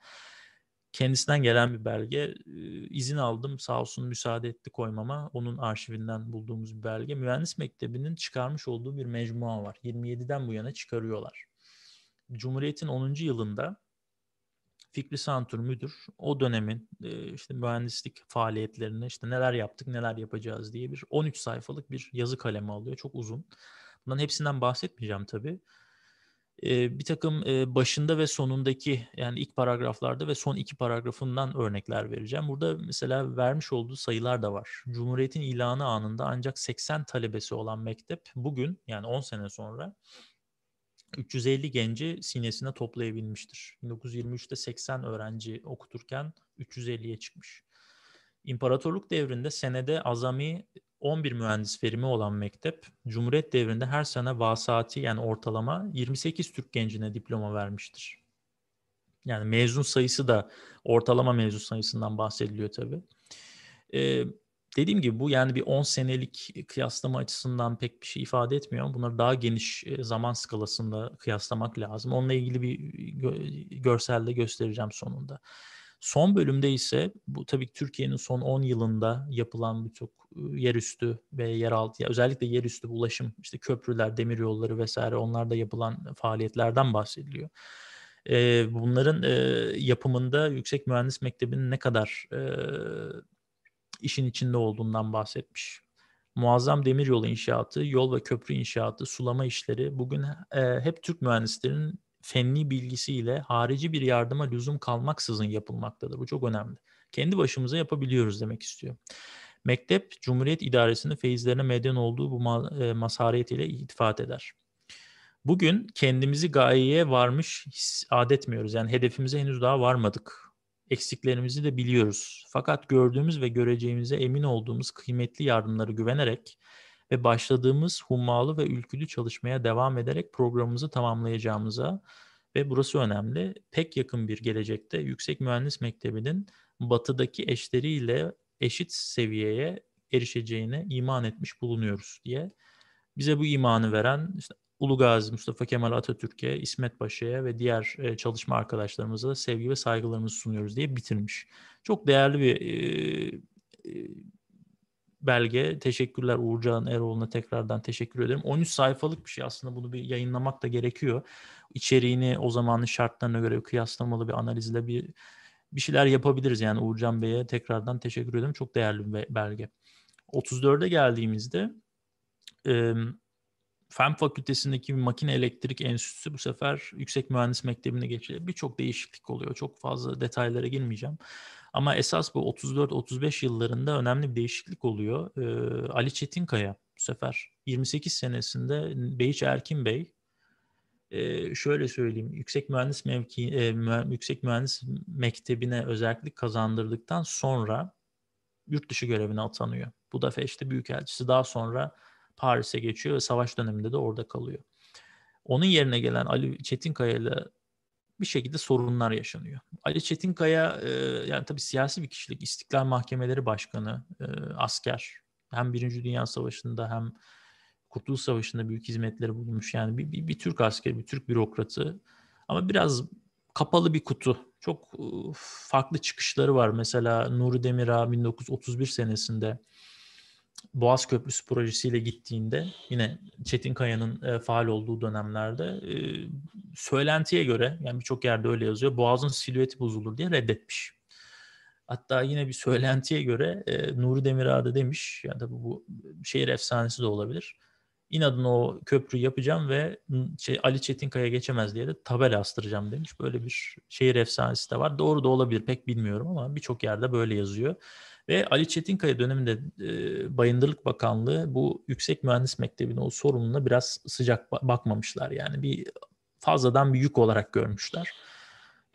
kendisinden gelen bir belge. Ee, izin aldım sağ olsun müsaade etti koymama. Onun arşivinden bulduğumuz bir belge. Mühendis Mektebi'nin çıkarmış olduğu bir mecmua var. 27'den bu yana çıkarıyorlar. Cumhuriyet'in 10. yılında Fikri Santur müdür o dönemin e, işte mühendislik faaliyetlerini işte neler yaptık neler yapacağız diye bir 13 sayfalık bir yazı kalemi alıyor. Çok uzun. Bunların hepsinden bahsetmeyeceğim tabii e, bir takım e, başında ve sonundaki yani ilk paragraflarda ve son iki paragrafından örnekler vereceğim. Burada mesela vermiş olduğu sayılar da var. Cumhuriyet'in ilanı anında ancak 80 talebesi olan mektep bugün yani 10 sene sonra 350 genci sinesine toplayabilmiştir. 1923'te 80 öğrenci okuturken 350'ye çıkmış. İmparatorluk devrinde senede azami 11 mühendis verimi olan mektep Cumhuriyet devrinde her sene vasati yani ortalama 28 Türk gencine diploma vermiştir. Yani mezun sayısı da ortalama mezun sayısından bahsediliyor tabi. Ee, dediğim gibi bu yani bir 10 senelik kıyaslama açısından pek bir şey ifade etmiyor. Bunları daha geniş e, zaman skalasında kıyaslamak lazım. Onunla ilgili bir görselde göstereceğim sonunda. Son bölümde ise bu tabii ki Türkiye'nin son 10 yılında yapılan birçok e, yerüstü ve yeraltı özellikle yerüstü ulaşım işte köprüler, demiryolları vesaire onlar da yapılan faaliyetlerden bahsediliyor. E, bunların e, yapımında Yüksek Mühendis Mektebi'nin ne kadar işin içinde olduğundan bahsetmiş. Muazzam demiryolu inşaatı, yol ve köprü inşaatı, sulama işleri bugün hep Türk mühendislerin fenli bilgisiyle harici bir yardıma lüzum kalmaksızın yapılmaktadır. Bu çok önemli. Kendi başımıza yapabiliyoruz demek istiyor. Mektep, Cumhuriyet idaresinin feyizlerine meden olduğu bu e, masariyet ile itifat eder. Bugün kendimizi gayeye varmış adetmiyoruz. Yani hedefimize henüz daha varmadık. Eksiklerimizi de biliyoruz. Fakat gördüğümüz ve göreceğimize emin olduğumuz kıymetli yardımları güvenerek ve başladığımız hummalı ve ülkülü çalışmaya devam ederek programımızı tamamlayacağımıza ve burası önemli. Pek yakın bir gelecekte Yüksek Mühendis Mektebi'nin batıdaki eşleriyle eşit seviyeye erişeceğine iman etmiş bulunuyoruz diye. Bize bu imanı veren işte Ulu Gazi Mustafa Kemal Atatürk'e, İsmet Paşa'ya ve diğer e, çalışma arkadaşlarımıza sevgi ve saygılarımızı sunuyoruz diye bitirmiş. Çok değerli bir e, e, belge. Teşekkürler Uğurcan Eroğlu'na tekrardan teşekkür ederim. 13 sayfalık bir şey aslında bunu bir yayınlamak da gerekiyor. İçeriğini o zamanın şartlarına göre kıyaslamalı bir analizle bir bir şeyler yapabiliriz. Yani Uğurcan Bey'e tekrardan teşekkür ederim. Çok değerli bir belge. 34'e geldiğimizde e, Fen Fakültesindeki bir makine elektrik enstitüsü bu sefer yüksek mühendis mektebine geçiyor. Birçok değişiklik oluyor. Çok fazla detaylara girmeyeceğim. Ama esas bu 34-35 yıllarında önemli bir değişiklik oluyor. Ee, Ali Çetinkaya bu sefer 28 senesinde Beyiç Erkin Bey ee, şöyle söyleyeyim yüksek mühendis mevki e, mühe, yüksek mühendis mektebine özellik kazandırdıktan sonra yurt dışı görevine atanıyor. Bu defa işte büyükelçisi daha sonra Paris'e geçiyor ve savaş döneminde de orada kalıyor. Onun yerine gelen Ali Çetinkaya ile bir şekilde sorunlar yaşanıyor. Ali Çetinkaya e, yani tabii siyasi bir kişilik, İstiklal Mahkemeleri Başkanı, e, asker. Hem Birinci Dünya Savaşı'nda hem Kurtuluş Savaşı'nda büyük hizmetleri bulunmuş. Yani bir, bir, bir Türk askeri, bir Türk bürokratı. Ama biraz kapalı bir kutu. Çok e, farklı çıkışları var. Mesela Nuri Demirağ 1931 senesinde Boğaz Köprüsü projesiyle gittiğinde yine Çetin Kaya'nın e, faal olduğu dönemlerde e, söylentiye göre yani birçok yerde öyle yazıyor. Boğaz'ın silüeti bozulur diye reddetmiş. Hatta yine bir söylentiye göre e, Nuri Demirade demiş ya da bu, bu şehir efsanesi de olabilir. İnadına o köprüyü yapacağım ve şey, Ali Kaya geçemez diye de tabela astıracağım demiş. Böyle bir şehir efsanesi de var. Doğru da olabilir pek bilmiyorum ama birçok yerde böyle yazıyor. Ve Ali Çetinkaya döneminde e, Bayındırlık Bakanlığı bu Yüksek Mühendis Mektebi'nin o sorununa biraz sıcak bakmamışlar. Yani bir fazladan bir yük olarak görmüşler.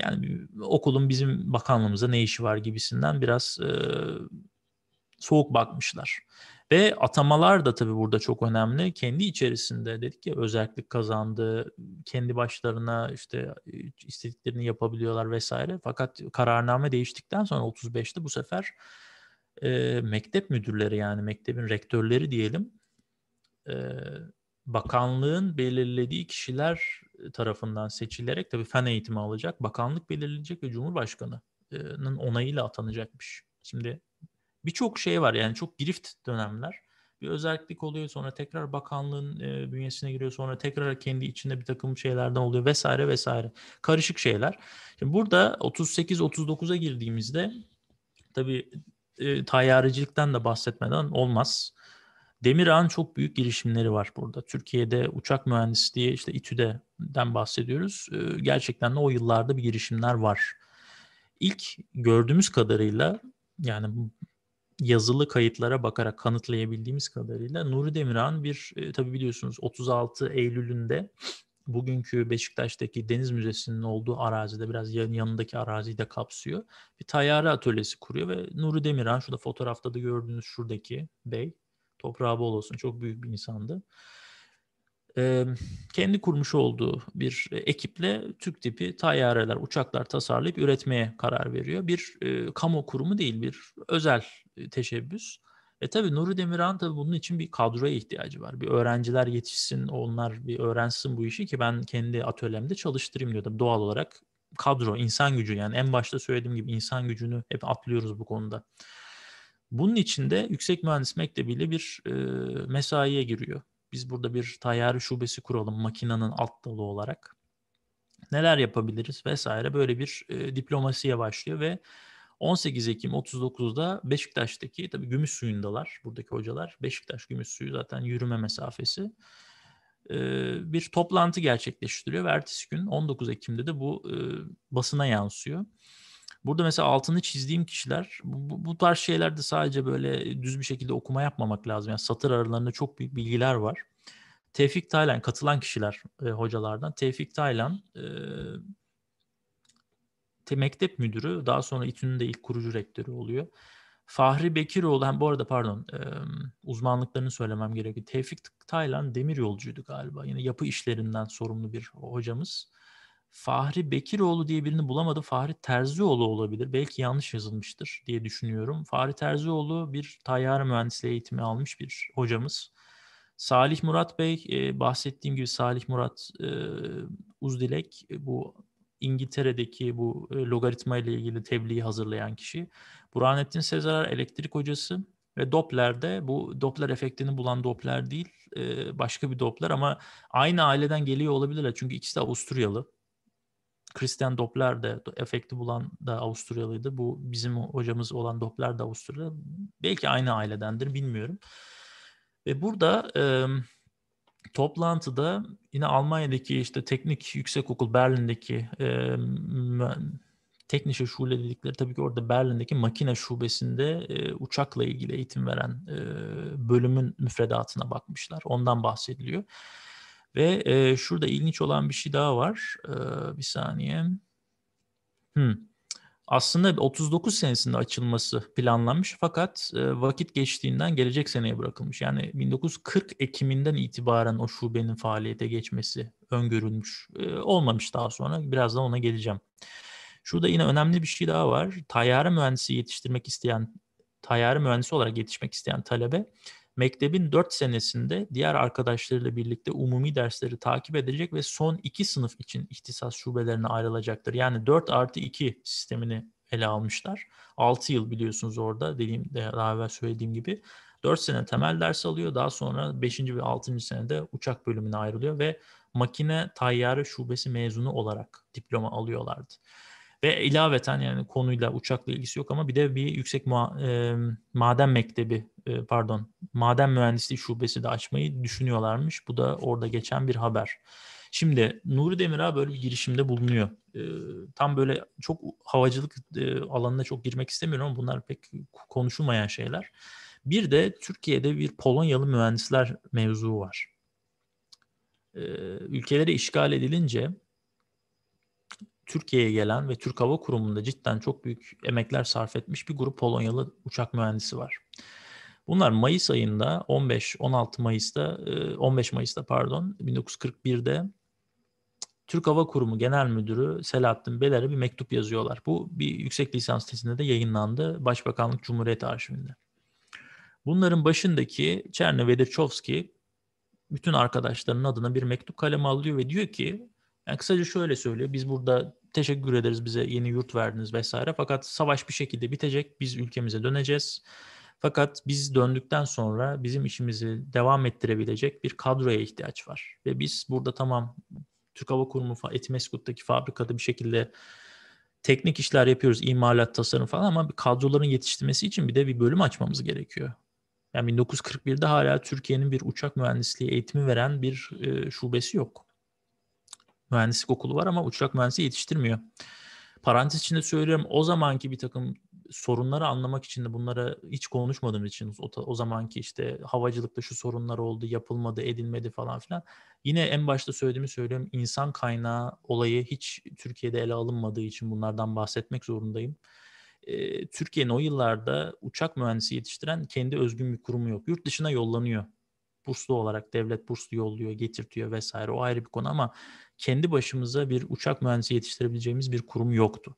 Yani okulun bizim bakanlığımıza ne işi var gibisinden biraz e, soğuk bakmışlar. Ve atamalar da tabii burada çok önemli. Kendi içerisinde dedik ya özellik kazandı, kendi başlarına işte e, istediklerini yapabiliyorlar vesaire. Fakat kararname değiştikten sonra 35'te bu sefer e, mektep müdürleri yani mektebin rektörleri diyelim e, bakanlığın belirlediği kişiler tarafından seçilerek tabii fen eğitimi alacak. Bakanlık belirleyecek ve Cumhurbaşkanı'nın onayıyla atanacakmış. Şimdi birçok şey var yani çok girift dönemler. Bir özellik oluyor sonra tekrar bakanlığın e, bünyesine giriyor sonra tekrar kendi içinde bir takım şeylerden oluyor vesaire vesaire. Karışık şeyler. Şimdi burada 38-39'a girdiğimizde tabii e, tayyarecilikten de bahsetmeden olmaz. Demirağ'ın çok büyük girişimleri var burada. Türkiye'de uçak mühendisliği işte İTÜ'den bahsediyoruz. E, gerçekten de o yıllarda bir girişimler var. İlk gördüğümüz kadarıyla yani yazılı kayıtlara bakarak kanıtlayabildiğimiz kadarıyla Nuri Demirhan bir e, tabii biliyorsunuz 36 Eylül'ünde bugünkü Beşiktaş'taki Deniz Müzesi'nin olduğu arazide biraz yan, yanındaki araziyi de kapsıyor. Bir tayyare atölyesi kuruyor ve Nuri Demirhan şurada fotoğrafta da gördüğünüz şuradaki bey toprağı bol olsun çok büyük bir insandı. Ee, kendi kurmuş olduğu bir ekiple Türk tipi tayyareler, uçaklar tasarlayıp üretmeye karar veriyor. Bir e, kamu kurumu değil, bir özel teşebbüs. E tabii Nuri Demirhan tabii bunun için bir kadroya ihtiyacı var. Bir öğrenciler yetişsin, onlar bir öğrensin bu işi ki ben kendi atölyemde çalıştırayım diyordum doğal olarak kadro, insan gücü yani en başta söylediğim gibi insan gücünü hep atlıyoruz bu konuda. Bunun için de Yüksek Mühendis Mektebi'yle bir e, mesaiye giriyor. Biz burada bir tayyare şubesi kuralım makinanın alt dalı olarak. Neler yapabiliriz vesaire böyle bir e, diplomasiye başlıyor ve 18 Ekim 39'da Beşiktaş'taki tabii gümüş suyundalar buradaki hocalar. Beşiktaş gümüş suyu zaten yürüme mesafesi. Ee, bir toplantı gerçekleştiriyor ve ertesi gün 19 Ekim'de de bu e, basına yansıyor. Burada mesela altını çizdiğim kişiler bu, bu tarz şeylerde sadece böyle düz bir şekilde okuma yapmamak lazım. Yani satır aralarında çok büyük bilgiler var. Tevfik Taylan katılan kişiler e, hocalardan. Tevfik Taylan e, mektep müdürü, daha sonra İTÜ'nün de ilk kurucu rektörü oluyor. Fahri Bekiroğlu, hem bu arada pardon uzmanlıklarını söylemem gerekiyor. Tevfik Taylan demir yolcuydu galiba. Yine yapı işlerinden sorumlu bir hocamız. Fahri Bekiroğlu diye birini bulamadı. Fahri Terzioğlu olabilir. Belki yanlış yazılmıştır diye düşünüyorum. Fahri Terzioğlu bir tayyare mühendisliği eğitimi almış bir hocamız. Salih Murat Bey, bahsettiğim gibi Salih Murat Uzdilek bu İngiltere'deki bu e, logaritma ile ilgili tebliği hazırlayan kişi. Burhanettin Sezer elektrik hocası ve Doppler'de bu Doppler efektini bulan Doppler değil e, başka bir Doppler ama aynı aileden geliyor olabilirler. Çünkü ikisi de Avusturyalı. Christian Doppler de efekti bulan da Avusturyalıydı. Bu bizim hocamız olan Doppler de Avusturyalı. Belki aynı ailedendir bilmiyorum. Ve burada toplantıda yine Almanya'daki işte teknik yüksekokul Berlin'deki e, Teknische Schule dedikleri tabii ki orada Berlin'deki makine şubesinde e, uçakla ilgili eğitim veren e, bölümün müfredatına bakmışlar. Ondan bahsediliyor. Ve e, şurada ilginç olan bir şey daha var. E, bir saniye. Hmm aslında 39 senesinde açılması planlanmış fakat e, vakit geçtiğinden gelecek seneye bırakılmış. Yani 1940 Ekim'inden itibaren o şubenin faaliyete geçmesi öngörülmüş. E, olmamış daha sonra birazdan ona geleceğim. Şurada yine önemli bir şey daha var. Tayyare mühendisi yetiştirmek isteyen, tayyare mühendisi olarak yetişmek isteyen talebe mektebin 4 senesinde diğer arkadaşlarıyla birlikte umumi dersleri takip edecek ve son 2 sınıf için ihtisas şubelerine ayrılacaktır. Yani 4 artı 2 sistemini ele almışlar. 6 yıl biliyorsunuz orada dediğim daha evvel söylediğim gibi 4 sene temel ders alıyor. Daha sonra 5. ve 6. senede uçak bölümüne ayrılıyor ve makine tayyarı şubesi mezunu olarak diploma alıyorlardı. Ve ilaveten yani konuyla uçakla ilgisi yok ama bir de bir yüksek ma- e, maden mektebi e, pardon maden mühendisliği şubesi de açmayı düşünüyorlarmış. Bu da orada geçen bir haber. Şimdi Nuri Demirağ böyle bir girişimde bulunuyor. E, tam böyle çok havacılık e, alanına çok girmek istemiyorum ama bunlar pek konuşulmayan şeyler. Bir de Türkiye'de bir Polonyalı mühendisler mevzuu var. E, ülkelere işgal edilince Türkiye'ye gelen ve Türk Hava Kurumu'nda cidden çok büyük emekler sarf etmiş bir grup Polonyalı uçak mühendisi var. Bunlar Mayıs ayında 15-16 Mayıs'ta 15 e, Mayıs'ta pardon 1941'de Türk Hava Kurumu Genel Müdürü Selahattin Beler'e bir mektup yazıyorlar. Bu bir yüksek lisans tezinde de yayınlandı Başbakanlık Cumhuriyet Arşivinde. Bunların başındaki Çerne Vedirchovski bütün arkadaşlarının adına bir mektup kalemi alıyor ve diyor ki yani kısaca şöyle söylüyor. Biz burada teşekkür ederiz bize yeni yurt verdiniz vesaire. Fakat savaş bir şekilde bitecek. Biz ülkemize döneceğiz. Fakat biz döndükten sonra bizim işimizi devam ettirebilecek bir kadroya ihtiyaç var. Ve biz burada tamam Türk Hava Kurumu Etimeskut'taki fabrikada bir şekilde teknik işler yapıyoruz, imalat, tasarım falan ama kadroların yetiştirmesi için bir de bir bölüm açmamız gerekiyor. Yani 1941'de hala Türkiye'nin bir uçak mühendisliği eğitimi veren bir şubesi yok mühendislik okulu var ama uçak mühendisi yetiştirmiyor. Parantez içinde söylüyorum o zamanki bir takım sorunları anlamak için de bunlara hiç konuşmadığım için o, o zamanki işte havacılıkta şu sorunlar oldu, yapılmadı, edilmedi falan filan. Yine en başta söylediğimi söylüyorum. insan kaynağı olayı hiç Türkiye'de ele alınmadığı için bunlardan bahsetmek zorundayım. Ee, Türkiye'nin o yıllarda uçak mühendisi yetiştiren kendi özgün bir kurumu yok. Yurt dışına yollanıyor burslu olarak devlet burslu yolluyor, getirtiyor vesaire o ayrı bir konu ama kendi başımıza bir uçak mühendisi yetiştirebileceğimiz bir kurum yoktu.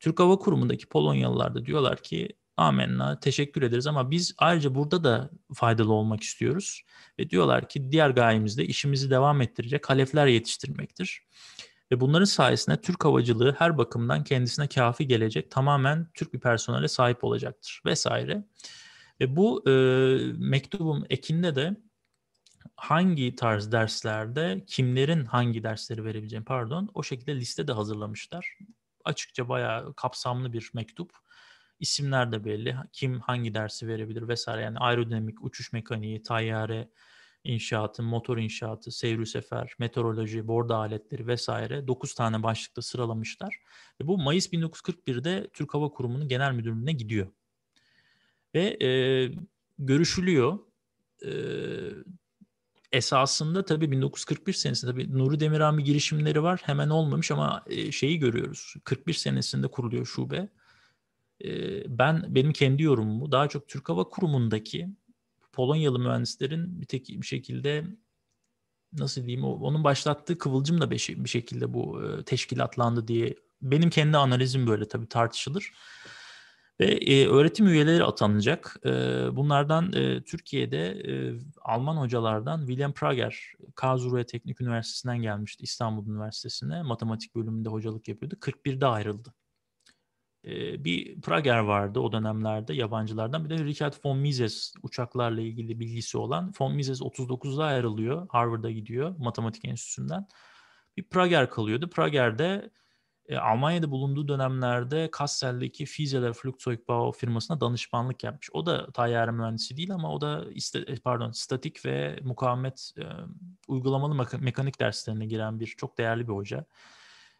Türk Hava Kurumu'ndaki Polonyalılar da diyorlar ki amenna teşekkür ederiz ama biz ayrıca burada da faydalı olmak istiyoruz. Ve diyorlar ki diğer gayemiz de işimizi devam ettirecek kalefler yetiştirmektir. Ve bunların sayesinde Türk havacılığı her bakımdan kendisine kafi gelecek tamamen Türk bir personele sahip olacaktır vesaire. Ve bu e, mektubum Ekin'de de hangi tarz derslerde kimlerin hangi dersleri verebileceğini pardon o şekilde liste de hazırlamışlar. Açıkça bayağı kapsamlı bir mektup. İsimler de belli. Kim hangi dersi verebilir vesaire. Yani aerodinamik, uçuş mekaniği, tayyare inşaatı, motor inşaatı, seyri sefer, meteoroloji, borda aletleri vesaire 9 tane başlıkta sıralamışlar. Ve bu Mayıs 1941'de Türk Hava Kurumu'nun genel müdürlüğüne gidiyor. Ve e, görüşülüyor. E, esasında tabii 1941 senesinde tabii Nuri Demirhan girişimleri var. Hemen olmamış ama e, şeyi görüyoruz. 41 senesinde kuruluyor şube. E, ben benim kendi yorumumu daha çok Türk Hava Kurumu'ndaki Polonyalı mühendislerin bir tek bir şekilde nasıl diyeyim onun başlattığı kıvılcım da bir şekilde bu e, teşkilatlandı diye benim kendi analizim böyle tabii tartışılır. Ve e, öğretim üyeleri atanacak. E, bunlardan e, Türkiye'de e, Alman hocalardan William Prager, Karlsruhe Teknik Üniversitesi'nden gelmişti İstanbul Üniversitesi'ne. Matematik bölümünde hocalık yapıyordu. 41'de ayrıldı. E, bir Prager vardı o dönemlerde yabancılardan. Bir de Richard von Mises uçaklarla ilgili bilgisi olan. Von Mises 39'da ayrılıyor. Harvard'a gidiyor matematik enstitüsünden. Bir Prager kalıyordu. Prager'de e, Almanya'da bulunduğu dönemlerde Kassel'deki Fizeler Flugzeugbau firmasına danışmanlık yapmış. O da tayyare mühendisi değil ama o da iste, e, pardon statik ve mukavemet e, uygulamalı mekanik derslerine giren bir çok değerli bir hoca.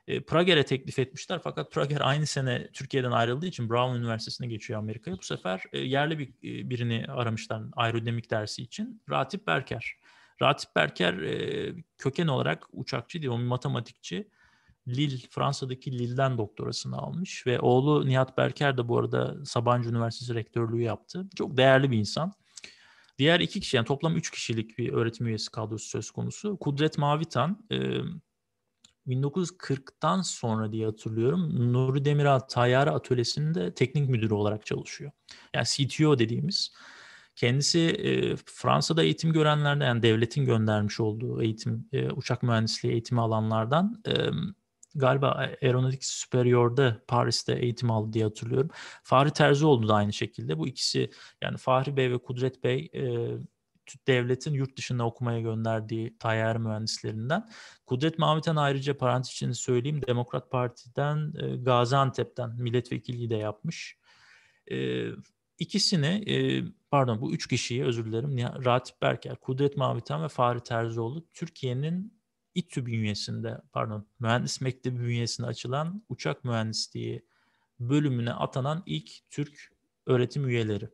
E, Prager'e teklif etmişler fakat Prager aynı sene Türkiye'den ayrıldığı için Brown Üniversitesi'ne geçiyor Amerika'ya. Bu sefer e, yerli bir e, birini aramışlar aerodinamik dersi için. Ratip Berker. Ratip Berker e, köken olarak uçakçı değil, o matematikçi Lille, Fransa'daki Lille'den doktorasını almış ve oğlu Nihat Berker de bu arada Sabancı Üniversitesi rektörlüğü yaptı. Çok değerli bir insan. Diğer iki kişi yani toplam üç kişilik bir öğretim üyesi kadrosu söz konusu. Kudret Mavitan 1940'tan sonra diye hatırlıyorum Nuri Demiral Tayyare Atölyesi'nde teknik müdürü olarak çalışıyor. Yani CTO dediğimiz. Kendisi Fransa'da eğitim görenlerden yani devletin göndermiş olduğu eğitim uçak mühendisliği eğitimi alanlardan galiba Aeronautics Superior'da Paris'te eğitim aldı diye hatırlıyorum. Fahri Terzioğlu da aynı şekilde. Bu ikisi yani Fahri Bey ve Kudret Bey e, devletin yurt dışında okumaya gönderdiği tayyer mühendislerinden. Kudret Mahmut'en ayrıca parantez için söyleyeyim Demokrat Parti'den e, Gaziantep'ten milletvekilliği de yapmış. E, ikisini e, pardon bu üç kişiyi özür dilerim Ratip Berker, Kudret Maviten ve Fahri Terzioğlu Türkiye'nin İTÜ bünyesinde pardon mühendis mektebi bünyesinde açılan uçak mühendisliği bölümüne atanan ilk Türk öğretim üyeleri.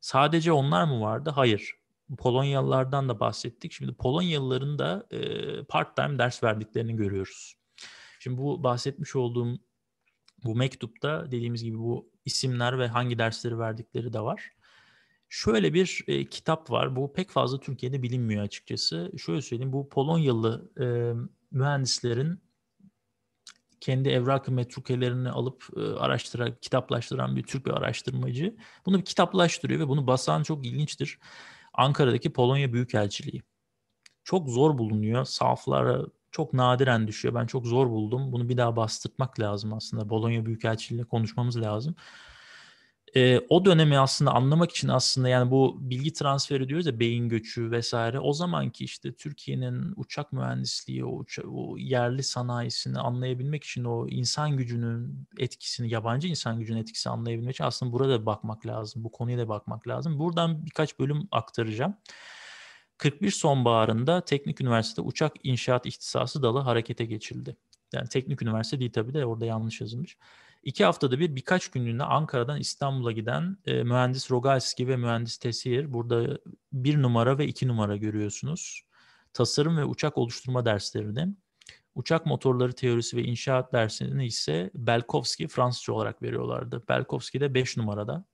Sadece onlar mı vardı? Hayır. Polonyalılardan da bahsettik. Şimdi Polonyalıların da e, part-time ders verdiklerini görüyoruz. Şimdi bu bahsetmiş olduğum bu mektupta dediğimiz gibi bu isimler ve hangi dersleri verdikleri de var. Şöyle bir e, kitap var. Bu pek fazla Türkiye'de bilinmiyor açıkçası. Şöyle söyleyeyim. Bu Polonyalı e, mühendislerin kendi evrak metrukelerini alıp e, araştıran, kitaplaştıran bir Türk bir araştırmacı. Bunu bir kitaplaştırıyor ve bunu basan çok ilginçtir. Ankara'daki Polonya Büyükelçiliği. Çok zor bulunuyor. Sahaflara çok nadiren düşüyor. Ben çok zor buldum. Bunu bir daha bastırmak lazım aslında. Bologna Büyükelçiliği'yle konuşmamız lazım e, o dönemi aslında anlamak için aslında yani bu bilgi transferi diyoruz ya beyin göçü vesaire o zamanki işte Türkiye'nin uçak mühendisliği o, uça- o yerli sanayisini anlayabilmek için o insan gücünün etkisini yabancı insan gücünün etkisini anlayabilmek için aslında burada bakmak lazım bu konuya da bakmak lazım buradan birkaç bölüm aktaracağım. 41 sonbaharında Teknik Üniversitede Uçak İnşaat İhtisası Dalı harekete geçildi. Yani Teknik Üniversite değil tabii de orada yanlış yazılmış. İki haftada bir birkaç günlüğüne Ankara'dan İstanbul'a giden e, mühendis Rogalski ve mühendis Tesir burada bir numara ve iki numara görüyorsunuz. Tasarım ve uçak oluşturma derslerini, uçak motorları teorisi ve inşaat dersini ise Belkovski Fransızca olarak veriyorlardı. Belkovski de beş numarada.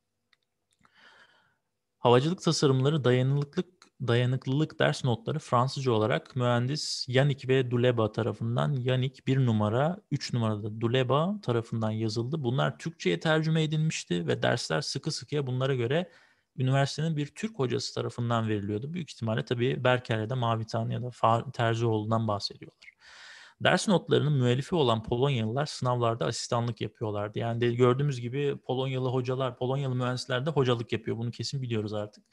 Havacılık tasarımları dayanıklılık dayanıklılık ders notları Fransızca olarak mühendis Yannick ve Duleba tarafından Yannick bir numara, üç numarada Duleba tarafından yazıldı. Bunlar Türkçe'ye tercüme edilmişti ve dersler sıkı sıkıya bunlara göre üniversitenin bir Türk hocası tarafından veriliyordu. Büyük ihtimalle tabii Berker'e de Mavitan ya da Terzioğlu'ndan bahsediyorlar. Ders notlarının müellifi olan Polonyalılar sınavlarda asistanlık yapıyorlardı. Yani gördüğümüz gibi Polonyalı hocalar, Polonyalı mühendisler de hocalık yapıyor. Bunu kesin biliyoruz artık.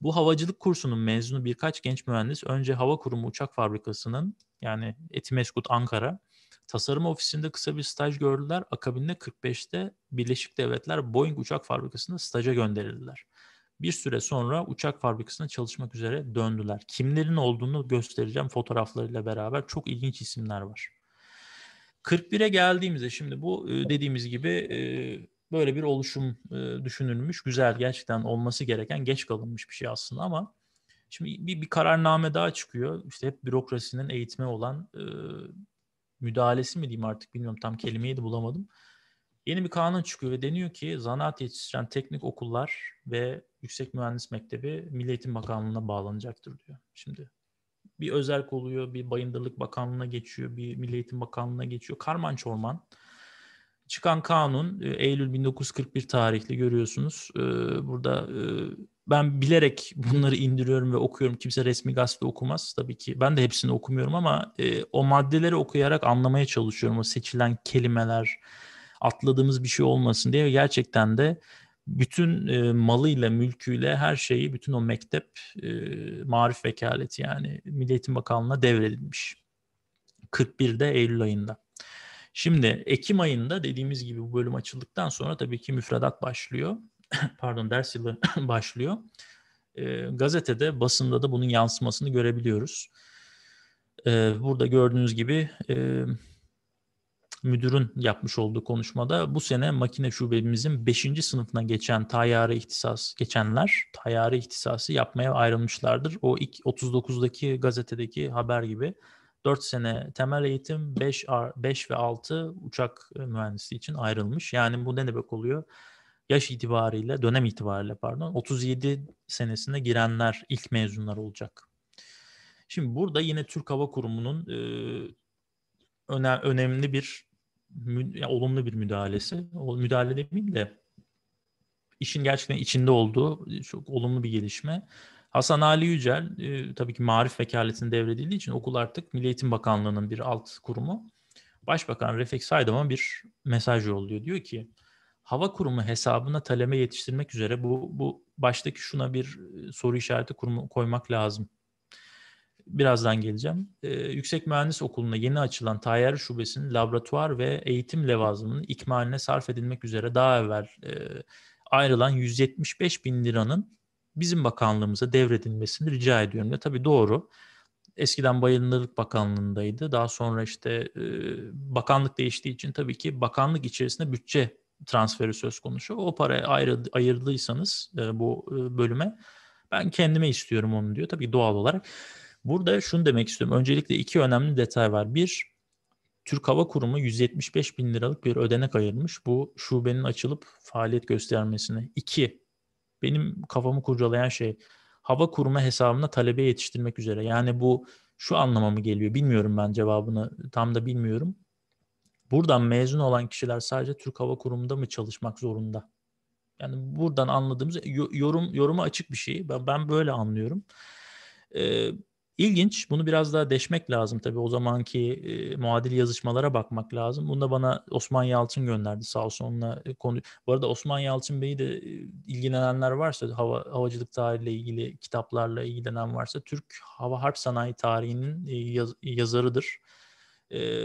Bu havacılık kursunun mezunu birkaç genç mühendis önce Hava Kurumu Uçak Fabrikası'nın yani Etimeskut Ankara tasarım ofisinde kısa bir staj gördüler. Akabinde 45'te Birleşik Devletler Boeing Uçak fabrikasında staja gönderildiler. Bir süre sonra uçak fabrikasına çalışmak üzere döndüler. Kimlerin olduğunu göstereceğim fotoğraflarıyla beraber. Çok ilginç isimler var. 41'e geldiğimizde şimdi bu dediğimiz gibi böyle bir oluşum e, düşünülmüş. Güzel gerçekten olması gereken geç kalınmış bir şey aslında ama şimdi bir, bir kararname daha çıkıyor. İşte hep bürokrasinin eğitime olan e, müdahalesi mi diyeyim artık bilmiyorum tam kelimeyi de bulamadım. Yeni bir kanun çıkıyor ve deniyor ki zanaat yetiştiren teknik okullar ve yüksek mühendis mektebi Milli Eğitim Bakanlığı'na bağlanacaktır diyor. Şimdi bir özel oluyor, bir bayındırlık bakanlığına geçiyor, bir Milli Eğitim Bakanlığı'na geçiyor. Karman çorman çıkan kanun e, Eylül 1941 tarihli görüyorsunuz. E, burada e, ben bilerek bunları indiriyorum ve okuyorum. Kimse resmi gazete okumaz tabii ki. Ben de hepsini okumuyorum ama o maddeleri okuyarak anlamaya çalışıyorum. O seçilen kelimeler, atladığımız bir şey olmasın diye gerçekten de bütün e, malıyla, mülküyle her şeyi bütün o mektep e, marif vekaleti yani Milli Eğitim Bakanlığı'na devredilmiş. 41'de Eylül ayında. Şimdi Ekim ayında dediğimiz gibi bu bölüm açıldıktan sonra tabii ki müfredat başlıyor. Pardon ders yılı başlıyor. E, gazetede, basında da bunun yansımasını görebiliyoruz. E, burada gördüğünüz gibi e, müdürün yapmış olduğu konuşmada bu sene makine şubemizin 5. sınıfına geçen tayyare ihtisas geçenler tayyare ihtisası yapmaya ayrılmışlardır. O ilk 39'daki gazetedeki haber gibi 4 sene temel eğitim, 5, 5 ve 6 uçak mühendisi için ayrılmış. Yani bu ne demek oluyor? Yaş itibariyle, dönem itibariyle pardon, 37 senesine girenler ilk mezunlar olacak. Şimdi burada yine Türk Hava Kurumu'nun e, öne, önemli bir mü, yani olumlu bir müdahalesi. O müdahale demeyeyim de işin gerçekten içinde olduğu e, çok olumlu bir gelişme. Hasan Ali Yücel e, tabii ki marif vekaletini devredildiği için okul artık Milli Eğitim Bakanlığı'nın bir alt kurumu. Başbakan Refik Saydam'a bir mesaj yolluyor. Diyor ki hava kurumu hesabına taleme yetiştirmek üzere bu, bu baştaki şuna bir e, soru işareti kurumu koymak lazım. Birazdan geleceğim. Ee, Yüksek Mühendis Okulu'nda yeni açılan Tayyar Şubesi'nin laboratuvar ve eğitim levazımının ikmaline sarf edilmek üzere daha evvel e, ayrılan 175 bin liranın bizim bakanlığımıza devredilmesini rica ediyorum. De tabii doğru. Eskiden Bayındırlık Bakanlığı'ndaydı. Daha sonra işte e, bakanlık değiştiği için tabii ki bakanlık içerisinde bütçe transferi söz konusu. O para ayrı, ayırdıysanız e, bu e, bölüme ben kendime istiyorum onu diyor. Tabii doğal olarak. Burada şunu demek istiyorum. Öncelikle iki önemli detay var. Bir, Türk Hava Kurumu 175 bin liralık bir ödenek ayırmış. Bu şubenin açılıp faaliyet göstermesine. İki, benim kafamı kurcalayan şey hava kurma hesabına talebe yetiştirmek üzere. Yani bu şu anlama mı geliyor bilmiyorum ben cevabını tam da bilmiyorum. Buradan mezun olan kişiler sadece Türk Hava Kurumu'nda mı çalışmak zorunda? Yani buradan anladığımız yorum yoruma açık bir şey. Ben, ben böyle anlıyorum. Ee, İlginç. Bunu biraz daha deşmek lazım tabii. O zamanki e, muadil yazışmalara bakmak lazım. Bunu da bana Osman Yalçın gönderdi sağ olsun onunla e, konu. Bu arada Osman Yalçın Bey'i de e, ilgilenenler varsa hava havacılık tarihiyle ilgili kitaplarla ilgilenen varsa Türk Hava Harp Sanayi tarihinin e, yaz, yazarıdır. E,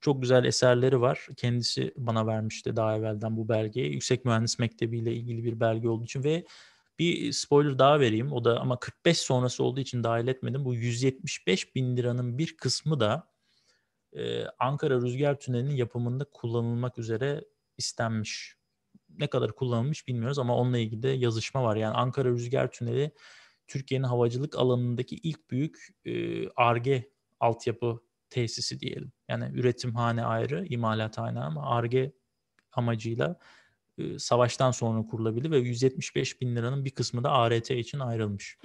çok güzel eserleri var. Kendisi bana vermişti daha evvelden bu belgeyi. Yüksek Mühendis Mektebi ile ilgili bir belge olduğu için ve bir e, spoiler daha vereyim. O da ama 45 sonrası olduğu için dahil etmedim. Bu 175 bin liranın bir kısmı da e, Ankara Rüzgar Tüneli'nin yapımında kullanılmak üzere istenmiş. Ne kadar kullanılmış bilmiyoruz ama onunla ilgili de yazışma var. Yani Ankara Rüzgar Tüneli Türkiye'nin havacılık alanındaki ilk büyük ARGE e, altyapı tesisi diyelim. Yani üretimhane ayrı, imalathane ama ARGE amacıyla savaştan sonra kurulabildi ve 175 bin liranın bir kısmı da ART için ayrılmış.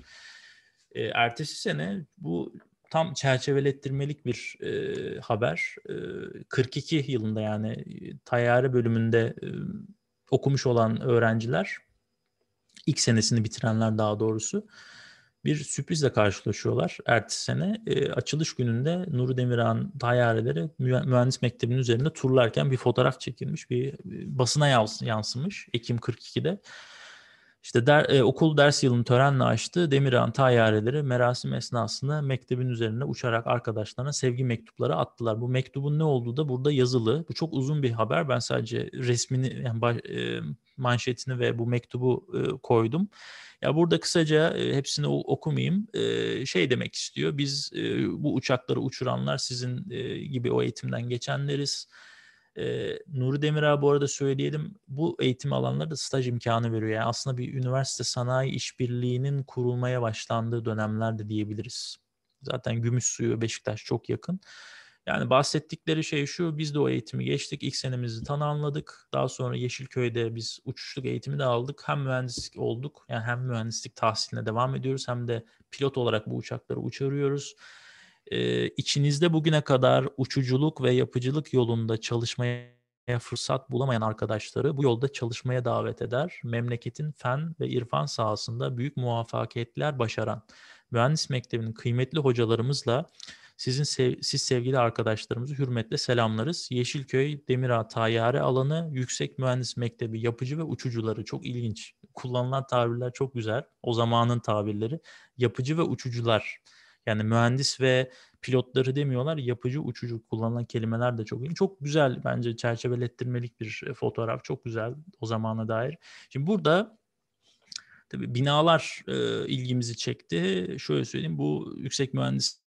E, ertesi sene bu tam çerçevelettirmelik bir e, haber. E, 42 yılında yani tayyare bölümünde e, okumuş olan öğrenciler, ilk senesini bitirenler daha doğrusu bir sürprizle karşılaşıyorlar. Ertesi sene e, açılış gününde Nuri Demirhan tayyareleri Mühendis Mektebi'nin üzerinde turlarken bir fotoğraf çekilmiş. Bir e, basına yansımış Ekim 42'de. İşte der, e, okul ders yılını törenle açtı. Demirhan tayyareleri merasim esnasında mektebin üzerine uçarak arkadaşlarına sevgi mektupları attılar. Bu mektubun ne olduğu da burada yazılı. Bu çok uzun bir haber. Ben sadece resmini, yani baş, e, manşetini ve bu mektubu e, koydum. Ya burada kısaca e, hepsini okumayayım. E, şey demek istiyor. Biz e, bu uçakları uçuranlar sizin gibi o eğitimden geçenleriz. E, Nuri Demir'a bu arada söyleyelim bu eğitim alanları da staj imkanı veriyor. Yani aslında bir üniversite sanayi işbirliğinin kurulmaya başlandığı dönemlerde diyebiliriz. Zaten Gümüşsuyu Beşiktaş çok yakın. Yani bahsettikleri şey şu, biz de o eğitimi geçtik, ilk senemizi tanı tanımladık. Daha sonra Yeşilköy'de biz uçuşluk eğitimi de aldık. Hem mühendislik olduk, yani hem mühendislik tahsiline devam ediyoruz hem de pilot olarak bu uçakları uçuruyoruz. Ee, içinizde bugüne kadar uçuculuk ve yapıcılık yolunda çalışmaya fırsat bulamayan arkadaşları bu yolda çalışmaya davet eder. Memleketin fen ve irfan sahasında büyük muvaffakiyetler başaran mühendis mektebinin kıymetli hocalarımızla sizin sev siz sevgili arkadaşlarımızı hürmetle selamlarız. Yeşilköy Demirağ Tayyare Alanı Yüksek Mühendis Mektebi yapıcı ve uçucuları çok ilginç. Kullanılan tabirler çok güzel. O zamanın tabirleri. Yapıcı ve uçucular. Yani mühendis ve pilotları demiyorlar. Yapıcı, uçucu kullanılan kelimeler de çok ilginç Çok güzel bence çerçevelettirmelik bir e, fotoğraf. Çok güzel o zamana dair. Şimdi burada tabii binalar e, ilgimizi çekti. Şöyle söyleyeyim bu yüksek mühendis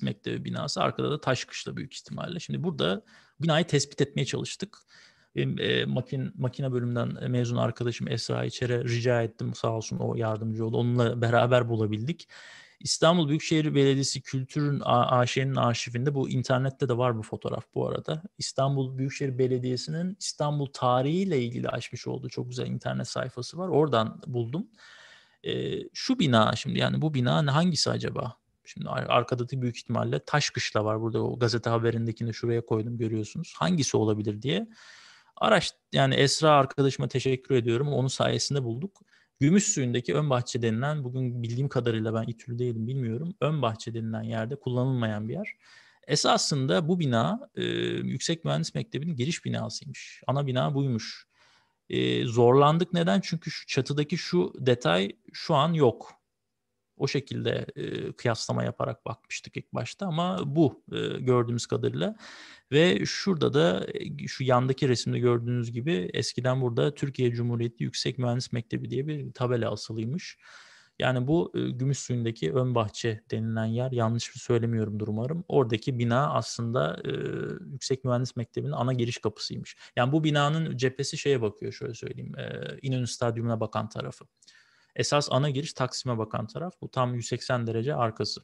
Mektebi binası. Arkada da taş kışla büyük ihtimalle. Şimdi burada binayı tespit etmeye çalıştık. Benim e, makin, makine bölümünden mezun arkadaşım Esra İçer'e rica ettim sağ olsun o yardımcı oldu. Onunla beraber bulabildik. İstanbul Büyükşehir Belediyesi Kültür'ün AŞ'nin arşivinde bu internette de var bu fotoğraf bu arada. İstanbul Büyükşehir Belediyesi'nin İstanbul tarihiyle ilgili açmış olduğu çok güzel internet sayfası var. Oradan buldum. E, şu bina şimdi yani bu bina hangisi acaba? Şimdi arkada da büyük ihtimalle taş kışla var. Burada o gazete haberindekini şuraya koydum görüyorsunuz. Hangisi olabilir diye. Araç yani Esra arkadaşıma teşekkür ediyorum. Onun sayesinde bulduk. Gümüş suyundaki ön bahçe denilen bugün bildiğim kadarıyla ben İTÜ'lü değilim bilmiyorum. Ön bahçe denilen yerde kullanılmayan bir yer. Esasında bu bina e, Yüksek Mühendis Mektebi'nin giriş binasıymış. Ana bina buymuş. E, zorlandık neden? Çünkü şu çatıdaki şu detay şu an yok. O şekilde e, kıyaslama yaparak bakmıştık ilk başta ama bu e, gördüğümüz kadarıyla ve şurada da şu yandaki resimde gördüğünüz gibi eskiden burada Türkiye Cumhuriyeti Yüksek Mühendis Mektebi diye bir tabela asılıymış. Yani bu gümüş suyundaki ön bahçe denilen yer yanlış söylemiyorum umarım. Oradaki bina aslında e, Yüksek Mühendis Mektebi'nin ana giriş kapısıymış. Yani bu binanın cephesi şeye bakıyor şöyle söyleyeyim. E, İnönü Stadyumu'na bakan tarafı. Esas ana giriş Taksim'e bakan taraf. Bu tam 180 derece arkası.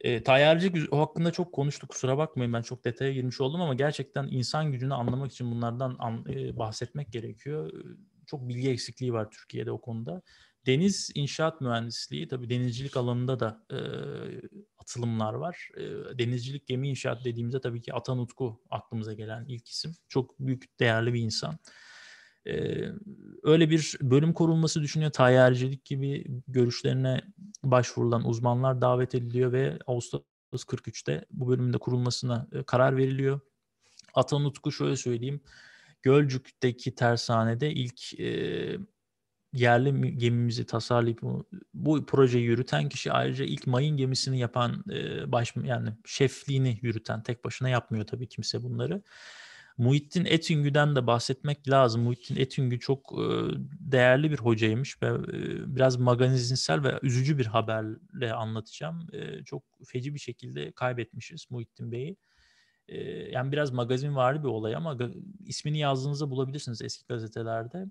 E, tayyarcı o hakkında çok konuştuk kusura bakmayın ben çok detaya girmiş oldum ama gerçekten insan gücünü anlamak için bunlardan an, e, bahsetmek gerekiyor. E, çok bilgi eksikliği var Türkiye'de o konuda. Deniz inşaat mühendisliği tabii denizcilik alanında da e, atılımlar var. E, denizcilik gemi inşaat dediğimizde tabii ki Atan Utku aklımıza gelen ilk isim. Çok büyük değerli bir insan. E, öyle bir bölüm kurulması düşünüyor. Tayyarecilik gibi görüşlerine başvurulan uzmanlar davet ediliyor ve Ağustos 43'te bu bölümün de kurulmasına e, karar veriliyor. Atan Utku şöyle söyleyeyim. Gölcük'teki tersanede ilk e, yerli gemimizi tasarlayıp bu projeyi yürüten kişi ayrıca ilk mayın gemisini yapan e, baş yani şefliğini yürüten tek başına yapmıyor tabii kimse bunları. Muhittin Etingü'den de bahsetmek lazım. Muhittin Etingü çok e, değerli bir hocaymış ve e, biraz magazinsel ve üzücü bir haberle anlatacağım. E, çok feci bir şekilde kaybetmişiz Muhittin Bey'i. Yani biraz magazin varlı bir olay ama ismini yazdığınızda bulabilirsiniz eski gazetelerde.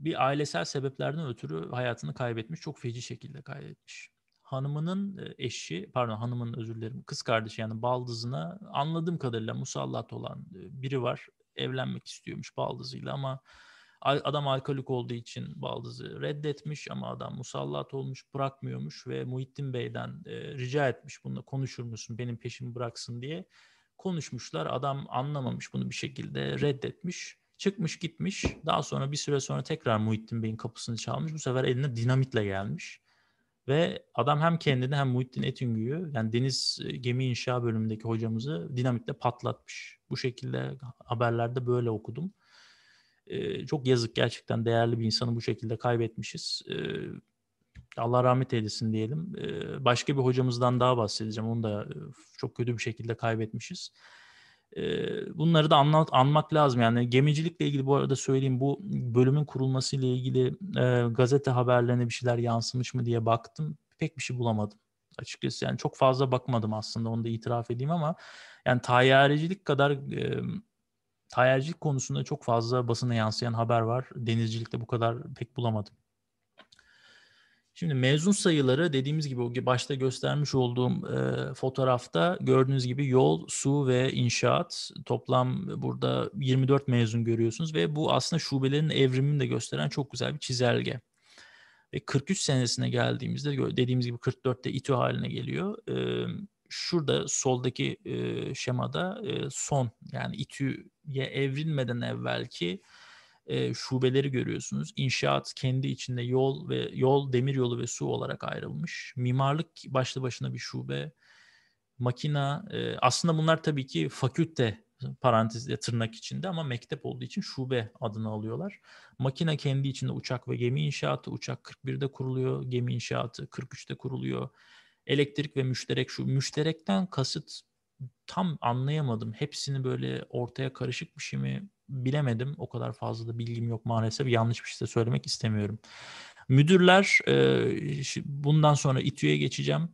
Bir ailesel sebeplerden ötürü hayatını kaybetmiş. Çok feci şekilde kaybetmiş hanımının e, eşi, pardon hanımın özür dilerim, kız kardeşi yani baldızına anladığım kadarıyla musallat olan e, biri var. Evlenmek istiyormuş baldızıyla ama adam alkolik olduğu için baldızı reddetmiş ama adam musallat olmuş, bırakmıyormuş ve Muhittin Bey'den e, rica etmiş bununla konuşur musun benim peşimi bıraksın diye. Konuşmuşlar, adam anlamamış bunu bir şekilde reddetmiş. Çıkmış gitmiş. Daha sonra bir süre sonra tekrar Muhittin Bey'in kapısını çalmış. Bu sefer eline dinamitle gelmiş ve adam hem kendini hem Muhittin Etingü'yü yani deniz e, gemi inşa bölümündeki hocamızı dinamitle patlatmış. Bu şekilde haberlerde böyle okudum. Ee, çok yazık gerçekten değerli bir insanı bu şekilde kaybetmişiz. Ee, Allah rahmet eylesin diyelim. Ee, başka bir hocamızdan daha bahsedeceğim. Onu da e, çok kötü bir şekilde kaybetmişiz bunları da anlat, anmak lazım. Yani gemicilikle ilgili bu arada söyleyeyim bu bölümün kurulması ile ilgili e, gazete haberlerine bir şeyler yansımış mı diye baktım. Pek bir şey bulamadım açıkçası. Yani çok fazla bakmadım aslında onu da itiraf edeyim ama yani tayyarecilik kadar e, tayyarecilik konusunda çok fazla basına yansıyan haber var. Denizcilikte bu kadar pek bulamadım. Şimdi mezun sayıları dediğimiz gibi başta göstermiş olduğum e, fotoğrafta gördüğünüz gibi yol, su ve inşaat toplam burada 24 mezun görüyorsunuz ve bu aslında şubelerin evrimini de gösteren çok güzel bir çizelge. Ve 43 senesine geldiğimizde dediğimiz gibi 44'te İTÜ haline geliyor. E, şurada soldaki e, şemada e, son yani İTÜ'ye evrilmeden evvelki e, şubeleri görüyorsunuz. İnşaat kendi içinde yol ve yol demiryolu ve su olarak ayrılmış. Mimarlık başlı başına bir şube. Makina e, aslında bunlar tabii ki fakülte parantezle tırnak içinde ama mektep olduğu için şube adını alıyorlar. Makina kendi içinde uçak ve gemi inşaatı. Uçak 41'de kuruluyor, gemi inşaatı 43'te kuruluyor. Elektrik ve müşterek şu müşterekten kasıt tam anlayamadım. Hepsini böyle ortaya karışık bir şey mi bilemedim. O kadar fazla da bilgim yok maalesef. Yanlış bir şey de söylemek istemiyorum. Müdürler e, bundan sonra İTÜ'ye geçeceğim.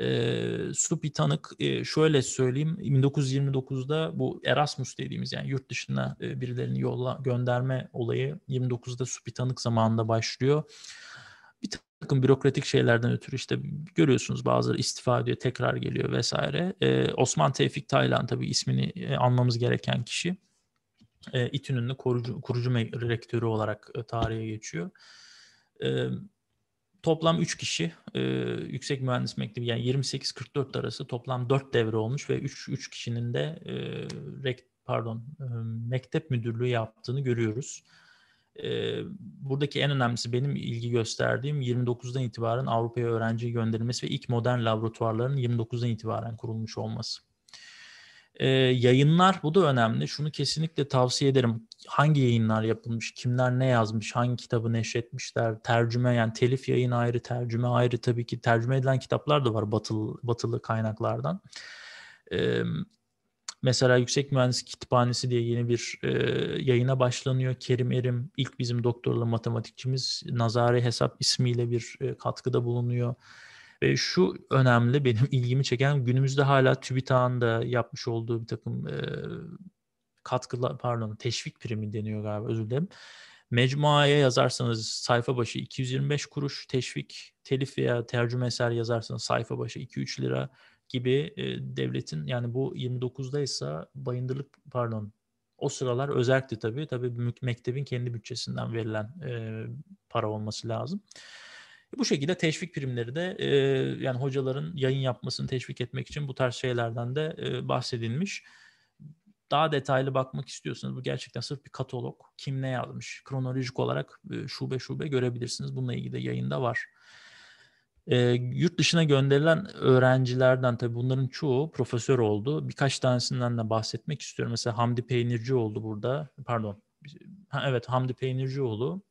E, Supi Tanık e, şöyle söyleyeyim 1929'da bu Erasmus dediğimiz yani yurt dışına e, birilerini yolla gönderme olayı 29'da Supi Tanık zamanında başlıyor takım bürokratik şeylerden ötürü işte görüyorsunuz bazıları istifa ediyor, tekrar geliyor vesaire. Ee, Osman Tevfik Taylan tabii ismini e, anmamız gereken kişi. E, İTÜ'nün de kurucu, kurucu rektörü olarak e, tarihe geçiyor. E, toplam 3 kişi e, yüksek mühendis mektebi yani 28-44 arası toplam 4 devre olmuş ve 3, 3 kişinin de e, rekt, pardon e, mektep müdürlüğü yaptığını görüyoruz. E, buradaki en önemlisi benim ilgi gösterdiğim 29'dan itibaren Avrupa'ya öğrenci gönderilmesi ve ilk modern laboratuvarların 29'dan itibaren kurulmuş olması. E, yayınlar bu da önemli. Şunu kesinlikle tavsiye ederim. Hangi yayınlar yapılmış, kimler ne yazmış, hangi kitabı neşretmişler, tercüme yani telif yayın ayrı, tercüme ayrı tabii ki. Tercüme edilen kitaplar da var batılı, batılı kaynaklardan. E, Mesela Yüksek Mühendislik Kütüphanesi diye yeni bir e, yayına başlanıyor. Kerim Erim ilk bizim doktorlu matematikçimiz Nazari Hesap ismiyle bir e, katkıda bulunuyor. Ve şu önemli benim ilgimi çeken günümüzde hala TÜBİTAK'ın da yapmış olduğu bir takım e, katkılar pardon teşvik primi deniyor galiba özür dilerim. Mecmuaya yazarsanız sayfa başı 225 kuruş teşvik, telif veya tercüme eser yazarsanız sayfa başı 2-3 lira, gibi e, devletin yani bu 29'daysa bayındırlık pardon o sıralar özerkti tabii. Tabii mektebin kendi bütçesinden verilen e, para olması lazım. Bu şekilde teşvik primleri de e, yani hocaların yayın yapmasını teşvik etmek için bu tarz şeylerden de e, bahsedilmiş. Daha detaylı bakmak istiyorsanız bu gerçekten sırf bir katalog. Kim ne yazmış? Kronolojik olarak e, şube şube görebilirsiniz. Bununla ilgili de yayında var. E, yurt dışına gönderilen öğrencilerden tabi bunların çoğu profesör oldu. Birkaç tanesinden de bahsetmek istiyorum. Mesela Hamdi Peynirci oldu burada. Pardon. Ha, evet Hamdi Peynircioğlu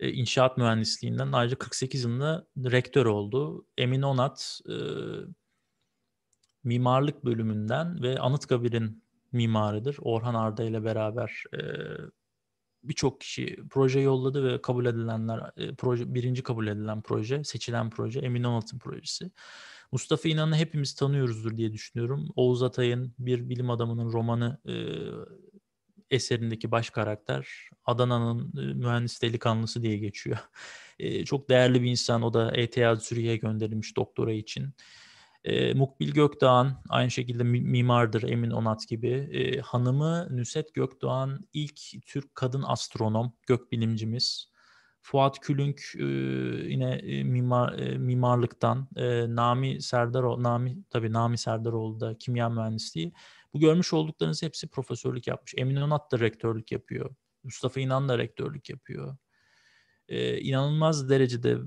e, inşaat mühendisliğinden ayrıca 48 yılında rektör oldu. Emin Onat e, mimarlık bölümünden ve Anıtkabir'in mimarıdır. Orhan Arda ile beraber e, birçok kişi proje yolladı ve kabul edilenler e, proje birinci kabul edilen proje, seçilen proje Emin Onat'ın projesi. Mustafa İnan'ı hepimiz tanıyoruzdur diye düşünüyorum. Oğuz Atay'ın bir bilim adamının romanı e, eserindeki baş karakter Adana'nın e, mühendis delikanlısı diye geçiyor. E, çok değerli bir insan. O da ETH Zürih'e gönderilmiş doktora için. E, Mukbil Gökdoğan aynı şekilde mimardır Emin Onat gibi. E, hanımı Nüset Gökdoğan ilk Türk kadın astronom, gökbilimcimiz. Fuat Külünk e, yine e, mimar e, mimarlıktan e, Nami Serdaro Nami tabii Nami Serdaroğlu da kimya mühendisliği. Bu görmüş olduklarınız hepsi profesörlük yapmış. Emin Onat da rektörlük yapıyor. Mustafa İnan da rektörlük yapıyor e, inanılmaz derecede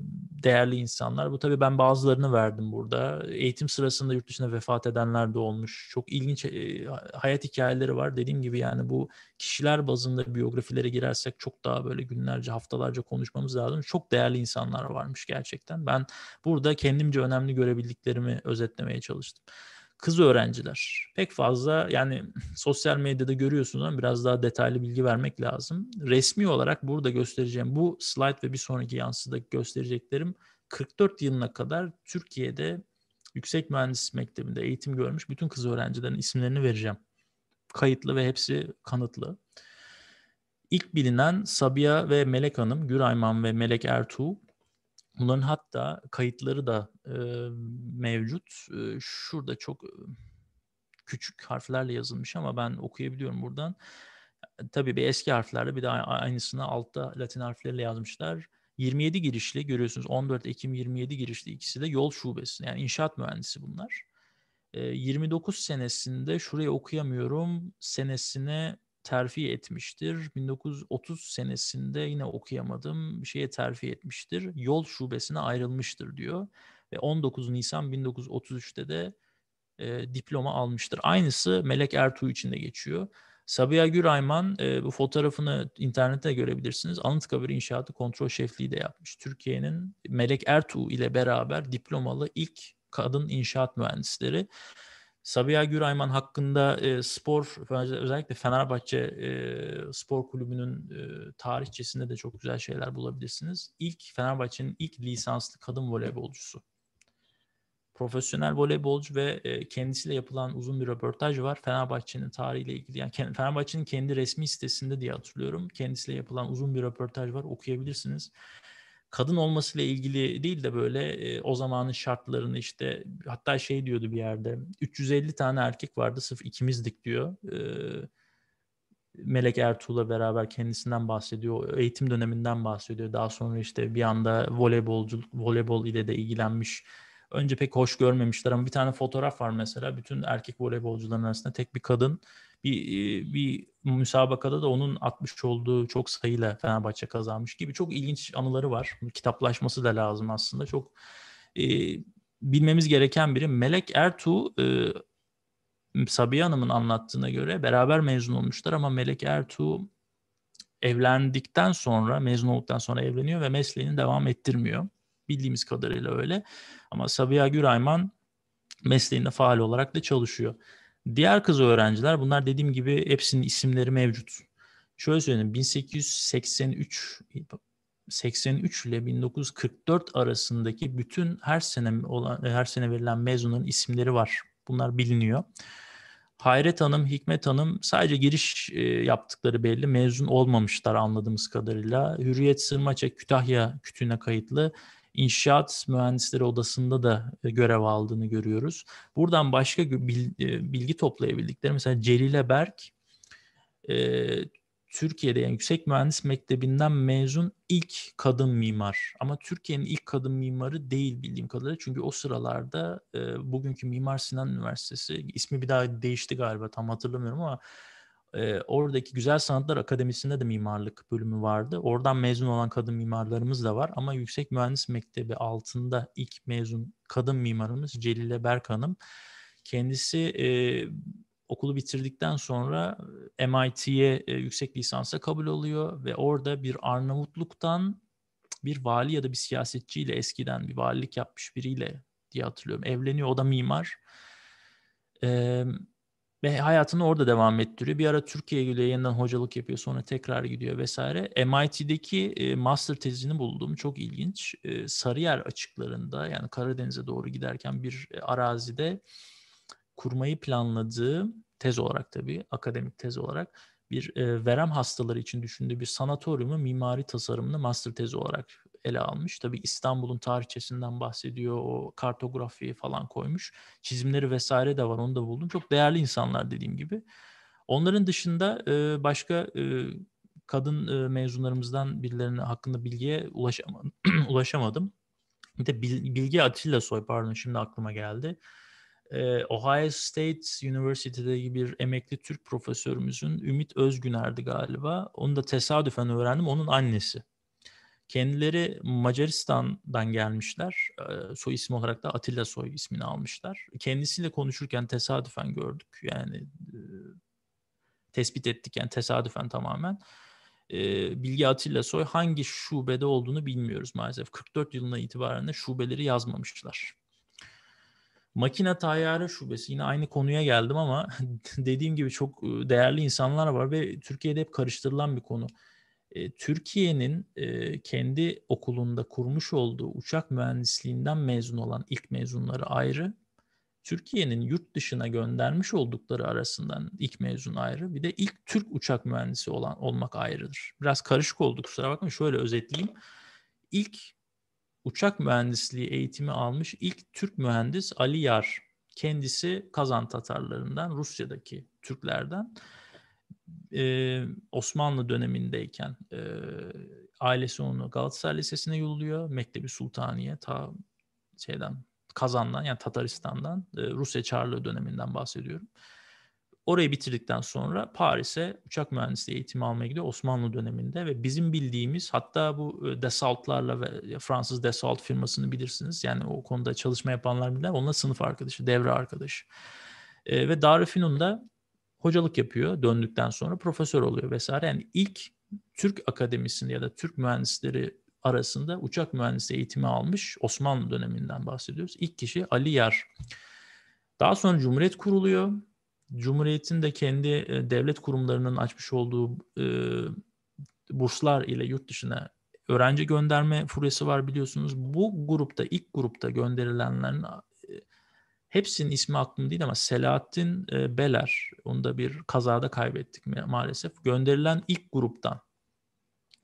değerli insanlar. Bu tabii ben bazılarını verdim burada. Eğitim sırasında yurt dışında vefat edenler de olmuş. Çok ilginç e, hayat hikayeleri var. Dediğim gibi yani bu kişiler bazında biyografilere girersek çok daha böyle günlerce, haftalarca konuşmamız lazım. Çok değerli insanlar varmış gerçekten. Ben burada kendimce önemli görebildiklerimi özetlemeye çalıştım kız öğrenciler pek fazla yani sosyal medyada görüyorsunuz ama biraz daha detaylı bilgi vermek lazım. Resmi olarak burada göstereceğim bu slide ve bir sonraki yansıda göstereceklerim 44 yılına kadar Türkiye'de yüksek mühendis mektebinde eğitim görmüş bütün kız öğrencilerin isimlerini vereceğim. Kayıtlı ve hepsi kanıtlı. İlk bilinen Sabiha ve Melek Hanım, Gürayman ve Melek Ertuğ. Bunların hatta kayıtları da e, mevcut. E, şurada çok e, küçük harflerle yazılmış ama ben okuyabiliyorum buradan. E, tabii bir eski harflerle bir de aynısını altta Latin harfleriyle yazmışlar. 27 girişli görüyorsunuz 14 Ekim 27 girişli ikisi de yol şubesi yani inşaat mühendisi bunlar. 29 senesinde şurayı okuyamıyorum senesine terfi etmiştir. 1930 senesinde yine okuyamadım şeye terfi etmiştir. Yol şubesine ayrılmıştır diyor ve 19 Nisan 1933'te de e, diploma almıştır. Aynısı Melek Ertuğ için de geçiyor. Sabiha Gürayman e, bu fotoğrafını internette görebilirsiniz. Anıtkabir İnşaatı Kontrol Şefliği de yapmış. Türkiye'nin Melek Ertuğ ile beraber diplomalı ilk kadın inşaat mühendisleri. Sabiha Gürayman hakkında e, spor özellikle Fenerbahçe e, Spor Kulübü'nün e, tarihçesinde de çok güzel şeyler bulabilirsiniz. İlk Fenerbahçe'nin ilk lisanslı kadın voleybolcusu profesyonel voleybolcu ve e, kendisiyle yapılan uzun bir röportaj var. Fenerbahçe'nin tarihiyle ilgili. Yani Fenerbahçe'nin kendi resmi sitesinde diye hatırlıyorum. Kendisiyle yapılan uzun bir röportaj var. Okuyabilirsiniz. Kadın olmasıyla ilgili değil de böyle e, o zamanın şartlarını işte hatta şey diyordu bir yerde 350 tane erkek vardı sırf ikimizdik diyor. E, Melek Ertuğ'la beraber kendisinden bahsediyor. Eğitim döneminden bahsediyor. Daha sonra işte bir anda voleybolculuk, voleybol ile de ilgilenmiş önce pek hoş görmemişler ama bir tane fotoğraf var mesela bütün erkek voleybolcuların arasında tek bir kadın bir e, bir müsabakada da onun atmış olduğu çok sayıyla Fenerbahçe kazanmış gibi çok ilginç anıları var. Kitaplaşması da lazım aslında. Çok e, bilmemiz gereken biri. Melek Ertuğ e, Sabiha Hanım'ın anlattığına göre beraber mezun olmuşlar ama Melek Ertuğ evlendikten sonra mezun olduktan sonra evleniyor ve mesleğini devam ettirmiyor. Bildiğimiz kadarıyla öyle. Ama Sabiha Gürayman mesleğinde faal olarak da çalışıyor. Diğer kız öğrenciler bunlar dediğim gibi hepsinin isimleri mevcut. Şöyle söyleyeyim 1883 83 ile 1944 arasındaki bütün her sene olan her sene verilen mezunların isimleri var. Bunlar biliniyor. Hayret Hanım, Hikmet Hanım sadece giriş e, yaptıkları belli. Mezun olmamışlar anladığımız kadarıyla. Hürriyet Sırmaçek Kütahya Kütüğü'ne kayıtlı. İnşaat Mühendisleri Odası'nda da e, görev aldığını görüyoruz. Buradan başka e, bilgi toplayabildikleri mesela Celile Berk e, Türkiye'de yani Yüksek Mühendis Mektebi'nden mezun ilk kadın mimar. Ama Türkiye'nin ilk kadın mimarı değil bildiğim kadarıyla. Çünkü o sıralarda bugünkü Mimar Sinan Üniversitesi ismi bir daha değişti galiba tam hatırlamıyorum ama e, oradaki Güzel Sanatlar Akademisi'nde de mimarlık bölümü vardı. Oradan mezun olan kadın mimarlarımız da var ama Yüksek Mühendis Mektebi altında ilk mezun kadın mimarımız Celile Berk Hanım. Kendisi e, okulu bitirdikten sonra MIT'ye e, yüksek lisansa kabul oluyor ve orada bir Arnavutluk'tan bir vali ya da bir siyasetçiyle eskiden bir valilik yapmış biriyle diye hatırlıyorum. Evleniyor, o da mimar. Ee, ve hayatını orada devam ettiriyor. Bir ara Türkiye'ye geliyor, yeniden hocalık yapıyor, sonra tekrar gidiyor vesaire. MIT'deki e, master tezini buldum. Çok ilginç. E, Sarıyer açıklarında yani Karadeniz'e doğru giderken bir arazide kurmayı planladığı tez olarak tabii, akademik tez olarak bir e, verem hastaları için düşündüğü bir sanatoryumu mimari tasarımını master tezi olarak ele almış. Tabi İstanbul'un tarihçesinden bahsediyor. O kartografiyi falan koymuş. Çizimleri vesaire de var. Onu da buldum. Çok değerli insanlar dediğim gibi. Onların dışında e, başka e, kadın e, mezunlarımızdan birilerinin hakkında bilgiye ulaşam ulaşamadım. Bir de Bilge Atilla Soy pardon şimdi aklıma geldi. Ohio State University'de bir emekli Türk profesörümüzün Ümit Özgüner'di galiba. Onu da tesadüfen öğrendim. Onun annesi. Kendileri Macaristan'dan gelmişler. Ee, soy isim olarak da Atilla soy ismini almışlar. Kendisiyle konuşurken tesadüfen gördük. Yani e, tespit ettik yani tesadüfen tamamen. Ee, Bilgi Atilla Soy hangi şubede olduğunu bilmiyoruz maalesef. 44 yılına itibaren de şubeleri yazmamışlar. Makine Tayyare Şubesi yine aynı konuya geldim ama dediğim gibi çok e, değerli insanlar var ve Türkiye'de hep karıştırılan bir konu e, Türkiye'nin e, kendi okulunda kurmuş olduğu uçak mühendisliğinden mezun olan ilk mezunları ayrı. Türkiye'nin yurt dışına göndermiş oldukları arasından ilk mezun ayrı. Bir de ilk Türk uçak mühendisi olan olmak ayrıdır. Biraz karışık oldu kusura bakmayın. Şöyle özetleyeyim. İlk uçak mühendisliği eğitimi almış ilk Türk mühendis Ali Yar. Kendisi Kazan Tatarlarından, Rusya'daki Türklerden e, Osmanlı dönemindeyken e, ailesi onu Galatasaray Lisesi'ne yolluyor. Mektebi Sultaniye ta şeyden Kazan'dan yani Tataristan'dan e, Rusya Çarlığı döneminden bahsediyorum. Orayı bitirdikten sonra Paris'e uçak mühendisliği eğitimi almaya gidiyor Osmanlı döneminde ve bizim bildiğimiz hatta bu Dassault'larla ve Fransız Dassault firmasını bilirsiniz. Yani o konuda çalışma yapanlar bilir. Onunla sınıf arkadaşı, devre arkadaşı. E, ve Darüfünun'da hocalık yapıyor döndükten sonra profesör oluyor vesaire. Yani ilk Türk akademisinde ya da Türk mühendisleri arasında uçak mühendisi eğitimi almış Osmanlı döneminden bahsediyoruz. İlk kişi Ali Yer. Daha sonra Cumhuriyet kuruluyor. Cumhuriyet'in de kendi e, devlet kurumlarının açmış olduğu e, burslar ile yurt dışına öğrenci gönderme furyası var biliyorsunuz. Bu grupta ilk grupta gönderilenlerin hepsinin ismi aklım değil ama Selahattin e, Beler, onu da bir kazada kaybettik ma- maalesef. Gönderilen ilk gruptan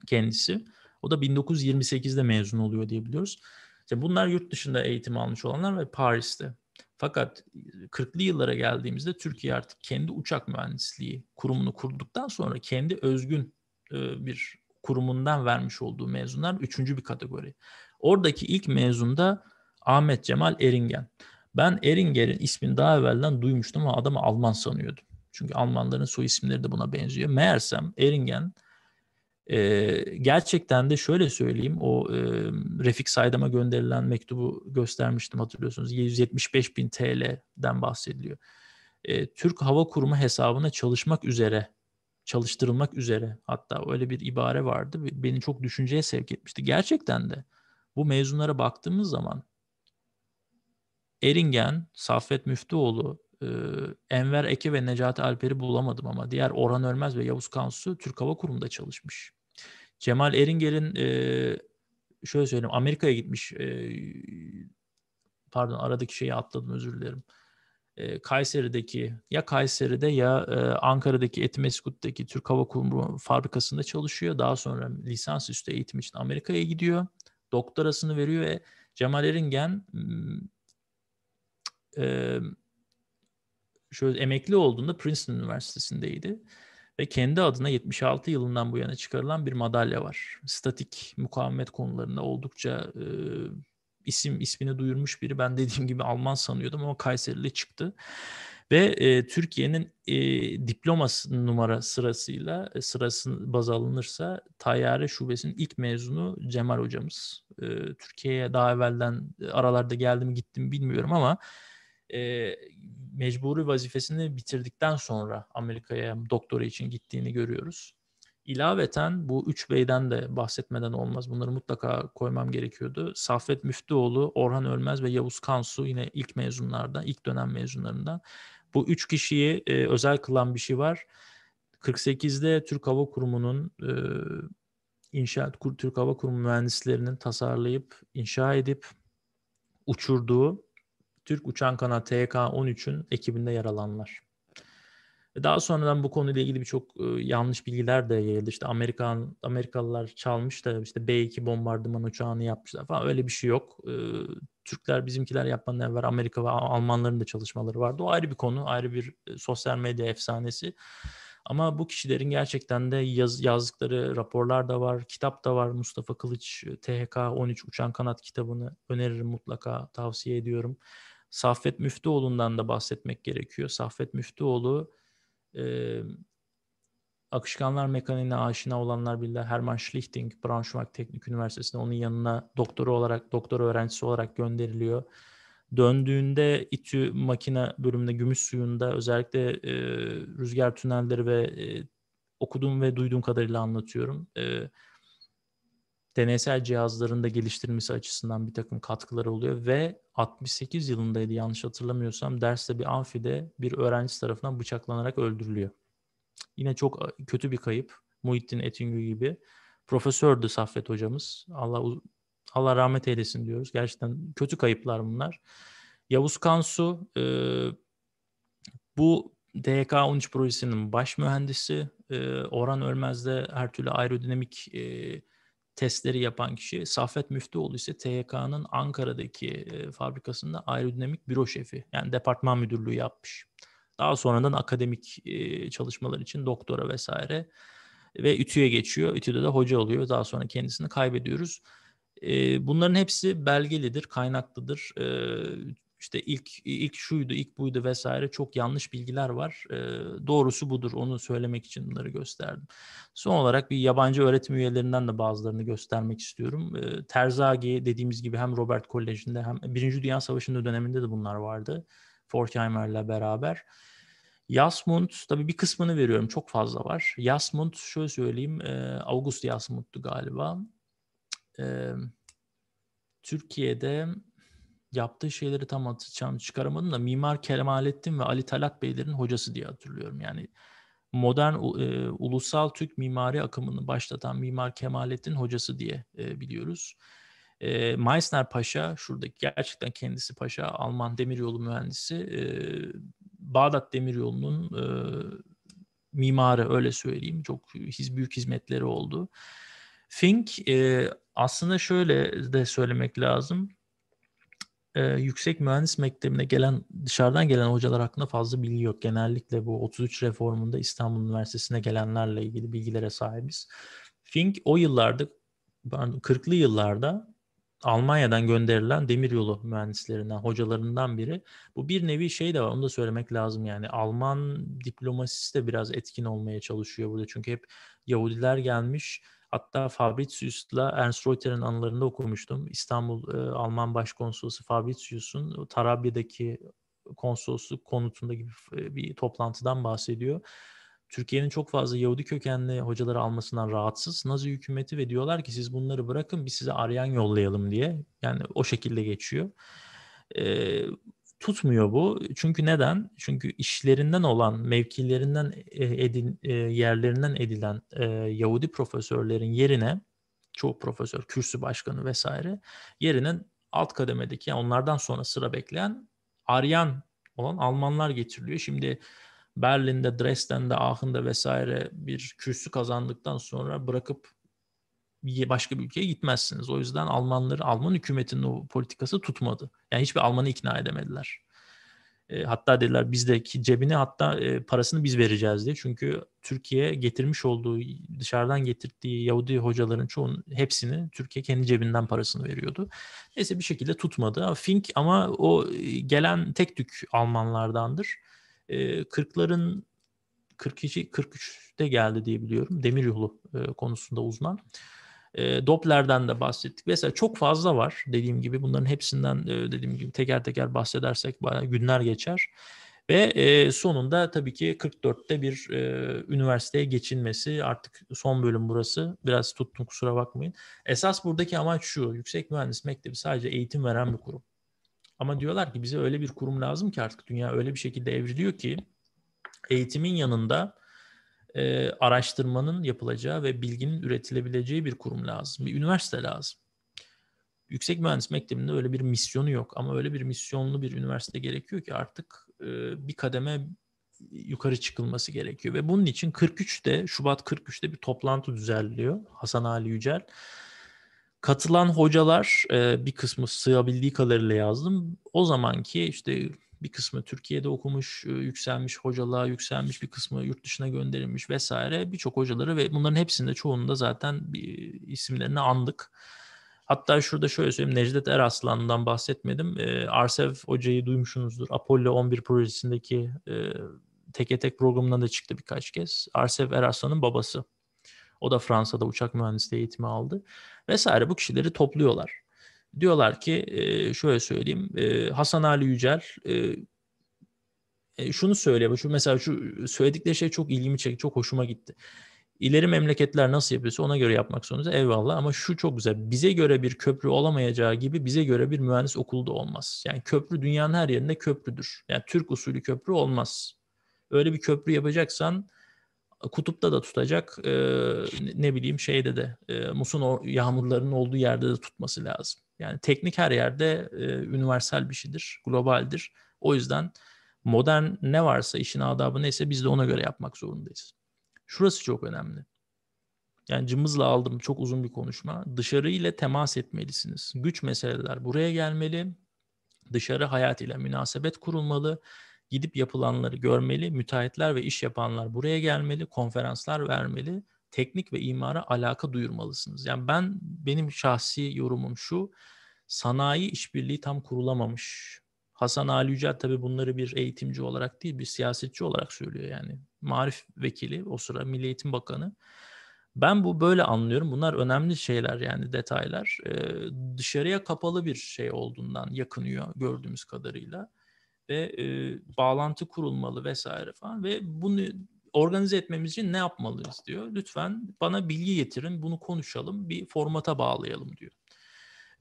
kendisi. O da 1928'de mezun oluyor diye biliyoruz. İşte bunlar yurt dışında eğitim almış olanlar ve Paris'te. Fakat 40'lı yıllara geldiğimizde Türkiye artık kendi uçak mühendisliği kurumunu kurduktan sonra kendi özgün e, bir kurumundan vermiş olduğu mezunlar üçüncü bir kategori. Oradaki ilk mezun da Ahmet Cemal Eringen. Ben Eringer'in ismini daha evvelden duymuştum ama adamı Alman sanıyordum. Çünkü Almanların soy isimleri de buna benziyor. Meğersem Eringen e, gerçekten de şöyle söyleyeyim o e, Refik Saydam'a gönderilen mektubu göstermiştim hatırlıyorsunuz. 775 bin TL'den bahsediliyor. E, Türk Hava Kurumu hesabına çalışmak üzere çalıştırılmak üzere hatta öyle bir ibare vardı. Beni çok düşünceye sevk etmişti. Gerçekten de bu mezunlara baktığımız zaman Eringen, Saffet Müftüoğlu, e, Enver Eke ve Necati Alper'i bulamadım ama diğer Orhan Örmez ve Yavuz Kansu Türk Hava Kurumu'nda çalışmış. Cemal Eringer'in şöyle söyleyeyim Amerika'ya gitmiş pardon aradaki şeyi atladım özür dilerim. Kayseri'deki ya Kayseri'de ya e, Ankara'daki Etimeskut'taki Türk Hava Kurumu fabrikasında çalışıyor. Daha sonra lisans üstü eğitim için Amerika'ya gidiyor. Doktorasını veriyor ve Cemal Eringen e, şöyle emekli olduğunda Princeton Üniversitesi'ndeydi ve kendi adına 76 yılından bu yana çıkarılan bir madalya var. Statik mukavemet konularında oldukça e, isim ismini duyurmuş biri. Ben dediğim gibi Alman sanıyordum ama Kayserili çıktı. Ve e, Türkiye'nin e, diploması numara sırasıyla e, sırası baz alınırsa Tayyare Şubesi'nin ilk mezunu Cemal hocamız. E, Türkiye'ye daha evvelden aralarda geldim gittim bilmiyorum ama e, mecburi vazifesini bitirdikten sonra Amerika'ya doktora için gittiğini görüyoruz. İlaveten bu üç beyden de bahsetmeden olmaz. Bunları mutlaka koymam gerekiyordu. Saffet Müftüoğlu, Orhan Ölmez ve Yavuz Kansu yine ilk mezunlardan, ilk dönem mezunlarından. Bu üç kişiyi e, özel kılan bir şey var. 48'de Türk Hava Kurumu'nun e, inşaat Türk Hava Kurumu mühendislerinin tasarlayıp inşa edip uçurduğu Türk Uçan Kanat TK-13'ün ekibinde yer alanlar. E, daha sonradan bu konuyla ilgili birçok e, yanlış bilgiler de yayıldı. İşte Amerikan Amerikalılar çalmış da işte B2 bombardıman uçağını yapmışlar falan öyle bir şey yok. E, Türkler bizimkiler yapmadan evvel Amerika ve Almanların da çalışmaları vardı. O ayrı bir konu, ayrı bir sosyal medya efsanesi. Ama bu kişilerin gerçekten de yaz, yazdıkları raporlar da var, kitap da var. Mustafa Kılıç THK 13 Uçan Kanat kitabını öneririm mutlaka, tavsiye ediyorum. Saffet Müftüoğlu'ndan da bahsetmek gerekiyor. Saffet Müftüoğlu e, akışkanlar mekaniğine aşina olanlar bilir. Hermann Schlichting, Braunschweig Teknik Üniversitesi'nde onun yanına doktoru olarak, doktor öğrencisi olarak gönderiliyor. Döndüğünde İTÜ makine bölümünde gümüş suyunda özellikle e, rüzgar tünelleri ve e, okuduğum ve duyduğum kadarıyla anlatıyorum. E, deneysel cihazlarında geliştirmesi açısından bir takım katkıları oluyor ve 68 yılındaydı yanlış hatırlamıyorsam derste bir amfide bir öğrenci tarafından bıçaklanarak öldürülüyor. Yine çok e, kötü bir kayıp. Muhittin Etingü gibi. Profesördü Saffet hocamız. Allah Allah rahmet eylesin diyoruz. Gerçekten kötü kayıplar bunlar. Yavuz Kansu e, bu DK 13 projesinin baş mühendisi. E, Orhan Ölmez de her türlü aerodinamik e, testleri yapan kişi Saffet Müftüoğlu ise THK'nın Ankara'daki e, fabrikasında aerodinamik büro şefi yani departman müdürlüğü yapmış. Daha sonradan akademik e, çalışmalar için doktora vesaire ve ütüye geçiyor. Ütüde de hoca oluyor. Daha sonra kendisini kaybediyoruz. E, bunların hepsi belgelidir, kaynaklıdır işte ilk ilk şuydu, ilk buydu vesaire çok yanlış bilgiler var. E, doğrusu budur. Onu söylemek için bunları gösterdim. Son olarak bir yabancı öğretim üyelerinden de bazılarını göstermek istiyorum. E, Terzagi dediğimiz gibi hem Robert Koleji'nde hem Birinci Dünya Savaşı'nın döneminde de bunlar vardı. Forkheimer'la beraber. Yasmund, tabii bir kısmını veriyorum çok fazla var. Yasmund şöyle söyleyeyim, e, August Yasmund'tu galiba. E, Türkiye'de yaptığı şeyleri tam hatırlayacağım, çıkaramadım da Mimar Kemalettin ve Ali Talat Beylerin hocası diye hatırlıyorum. Yani modern e, ulusal Türk mimari akımını başlatan Mimar Kemalettin hocası diye e, biliyoruz. E, Meissner Paşa şuradaki gerçekten kendisi Paşa Alman demiryolu mühendisi e, Bağdat demiryolunun e, mimarı öyle söyleyeyim. Çok his, büyük hizmetleri oldu. Fink e, aslında şöyle de söylemek lazım e, yüksek mühendis mektebine gelen dışarıdan gelen hocalar hakkında fazla bilgi yok. Genellikle bu 33 reformunda İstanbul Üniversitesi'ne gelenlerle ilgili bilgilere sahibiz. Fink o yıllarda pardon 40'lı yıllarda Almanya'dan gönderilen demiryolu mühendislerinden, hocalarından biri. Bu bir nevi şey de var, onu da söylemek lazım yani. Alman diplomasisi de biraz etkin olmaya çalışıyor burada. Çünkü hep Yahudiler gelmiş, Hatta Fabricius'la Ernst Reuter'in anılarında okumuştum. İstanbul e, Alman Başkonsolosu Fabricius'un Tarabya'daki konsolosluk konutundaki bir, e, bir toplantıdan bahsediyor. Türkiye'nin çok fazla Yahudi kökenli hocaları almasından rahatsız Nazi hükümeti ve diyorlar ki siz bunları bırakın biz size Aryan yollayalım diye. Yani o şekilde geçiyor. Ee, tutmuyor bu. Çünkü neden? Çünkü işlerinden olan, mevkilerinden e, edin, e, yerlerinden edilen e, Yahudi profesörlerin yerine çoğu profesör, kürsü başkanı vesaire yerinin alt kademedeki yani onlardan sonra sıra bekleyen Aryan olan Almanlar getiriliyor. Şimdi Berlin'de, Dresden'de, Aachen'de vesaire bir kürsü kazandıktan sonra bırakıp başka bir ülkeye gitmezsiniz. O yüzden Almanları, Alman hükümetinin o politikası tutmadı. Yani hiçbir Alman'ı ikna edemediler. E, hatta dediler bizdeki cebine hatta e, parasını biz vereceğiz diye. Çünkü Türkiye getirmiş olduğu, dışarıdan getirdiği Yahudi hocaların çoğun, hepsini Türkiye kendi cebinden parasını veriyordu. Neyse bir şekilde tutmadı. Fink ama o e, gelen tek tük Almanlardandır. E, 40'ların 42 43'te geldi diye biliyorum. Demiryolu e, konusunda uzman. E, Doppler'den de bahsettik. Mesela çok fazla var dediğim gibi. Bunların hepsinden e, dediğim gibi teker teker bahsedersek bayağı günler geçer. Ve e, sonunda tabii ki 44'te bir e, üniversiteye geçinmesi artık son bölüm burası. Biraz tuttum kusura bakmayın. Esas buradaki amaç şu. Yüksek Mühendis Mektebi sadece eğitim veren bir kurum. Ama diyorlar ki bize öyle bir kurum lazım ki artık dünya öyle bir şekilde evriliyor ki eğitimin yanında e, araştırmanın yapılacağı ve bilginin üretilebileceği bir kurum lazım. Bir üniversite lazım. Yüksek Mühendis Mektebi'nde öyle bir misyonu yok ama öyle bir misyonlu bir üniversite gerekiyor ki artık e, bir kademe yukarı çıkılması gerekiyor ve bunun için 43'te Şubat 43'te bir toplantı düzenliyor Hasan Ali Yücel. Katılan hocalar e, bir kısmı sığabildiği kadarıyla yazdım. O zamanki işte bir kısmı Türkiye'de okumuş, e, yükselmiş hocalığa yükselmiş, bir kısmı yurt dışına gönderilmiş vesaire birçok hocaları ve bunların hepsinde çoğunda zaten bir e, isimlerini andık. Hatta şurada şöyle söyleyeyim, Necdet Eraslan'dan bahsetmedim. E, Arsev Hoca'yı duymuşsunuzdur. Apollo 11 projesindeki e, teke tek programından da çıktı birkaç kez. Arsev Eraslan'ın babası. O da Fransa'da uçak mühendisliği eğitimi aldı. Vesaire bu kişileri topluyorlar. Diyorlar ki e, şöyle söyleyeyim e, Hasan Ali Yücel e, şunu söylüyor. Şu mesela şu söyledikleri şey çok ilgimi çekti, çok hoşuma gitti. İleri memleketler nasıl yapıyorsa ona göre yapmak zorunda. Eyvallah ama şu çok güzel. Bize göre bir köprü olamayacağı gibi bize göre bir mühendis okulu da olmaz. Yani köprü dünyanın her yerinde köprüdür. Yani Türk usulü köprü olmaz. Öyle bir köprü yapacaksan kutupta da tutacak. E, ne bileyim şeyde de e, musun yağmurların olduğu yerde de tutması lazım. Yani teknik her yerde e, üniversal bir şeydir, globaldir. O yüzden modern ne varsa, işin adabı neyse biz de ona göre yapmak zorundayız. Şurası çok önemli. Yani cımbızla aldım çok uzun bir konuşma. Dışarı ile temas etmelisiniz. Güç meseleler buraya gelmeli. Dışarı hayat ile münasebet kurulmalı. Gidip yapılanları görmeli. Müteahhitler ve iş yapanlar buraya gelmeli. Konferanslar vermeli teknik ve imara alaka duyurmalısınız. Yani ben benim şahsi yorumum şu. Sanayi işbirliği tam kurulamamış. Hasan Ali Yücel tabii bunları bir eğitimci olarak değil bir siyasetçi olarak söylüyor yani. Marif vekili o sıra Milli Eğitim Bakanı. Ben bu böyle anlıyorum. Bunlar önemli şeyler yani detaylar. Ee, dışarıya kapalı bir şey olduğundan yakınıyor gördüğümüz kadarıyla ve e, bağlantı kurulmalı vesaire falan ve bunu organize etmemiz için ne yapmalıyız diyor. Lütfen bana bilgi getirin, bunu konuşalım, bir formata bağlayalım diyor.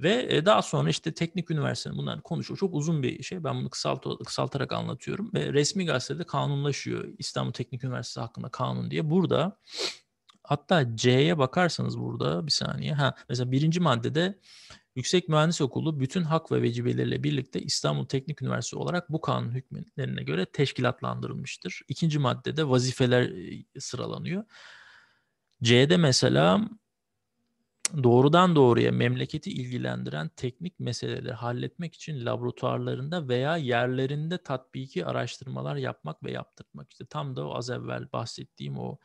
Ve e, daha sonra işte teknik üniversitenin bunlar konuşuyor. Çok uzun bir şey. Ben bunu kısalt, kısaltarak anlatıyorum. Ve resmi gazetede kanunlaşıyor. İstanbul Teknik Üniversitesi hakkında kanun diye. Burada hatta C'ye bakarsanız burada bir saniye. Ha, mesela birinci maddede Yüksek Mühendis Okulu bütün hak ve vecibeleriyle birlikte İstanbul Teknik Üniversitesi olarak bu kanun hükümlerine göre teşkilatlandırılmıştır. İkinci maddede vazifeler e, sıralanıyor. C'de mesela doğrudan doğruya memleketi ilgilendiren teknik meseleleri halletmek için laboratuvarlarında veya yerlerinde tatbiki araştırmalar yapmak ve yaptırmak. İşte tam da o az evvel bahsettiğim o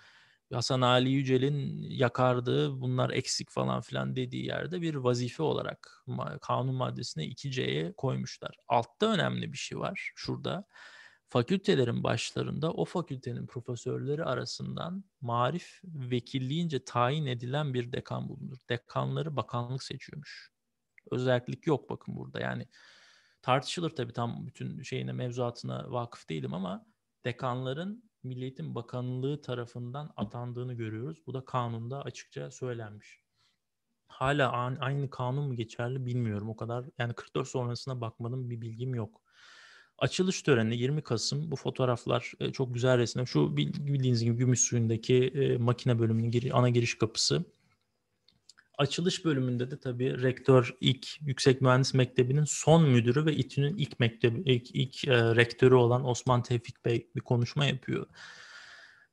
Hasan Ali Yücel'in yakardığı bunlar eksik falan filan dediği yerde bir vazife olarak kanun maddesine 2C'ye koymuşlar. Altta önemli bir şey var şurada. Fakültelerin başlarında o fakültenin profesörleri arasından marif vekilliğince tayin edilen bir dekan bulunur. Dekanları bakanlık seçiyormuş. Özellik yok bakın burada yani tartışılır tabii tam bütün şeyine mevzuatına vakıf değilim ama dekanların Milli Eğitim Bakanlığı tarafından atandığını görüyoruz. Bu da kanunda açıkça söylenmiş. Hala aynı kanun mu geçerli bilmiyorum o kadar. Yani 44 sonrasına bakmadım bir bilgim yok. Açılış töreni 20 Kasım. Bu fotoğraflar e, çok güzel resim. Şu bildiğiniz gibi Gümüşsuyu'ndaki e, makine bölümünün ana giriş kapısı açılış bölümünde de tabii rektör ilk Yüksek Mühendis Mektebi'nin son müdürü ve İTÜ'nün ilk mektebi ilk, ilk e, rektörü olan Osman Tevfik Bey bir konuşma yapıyor.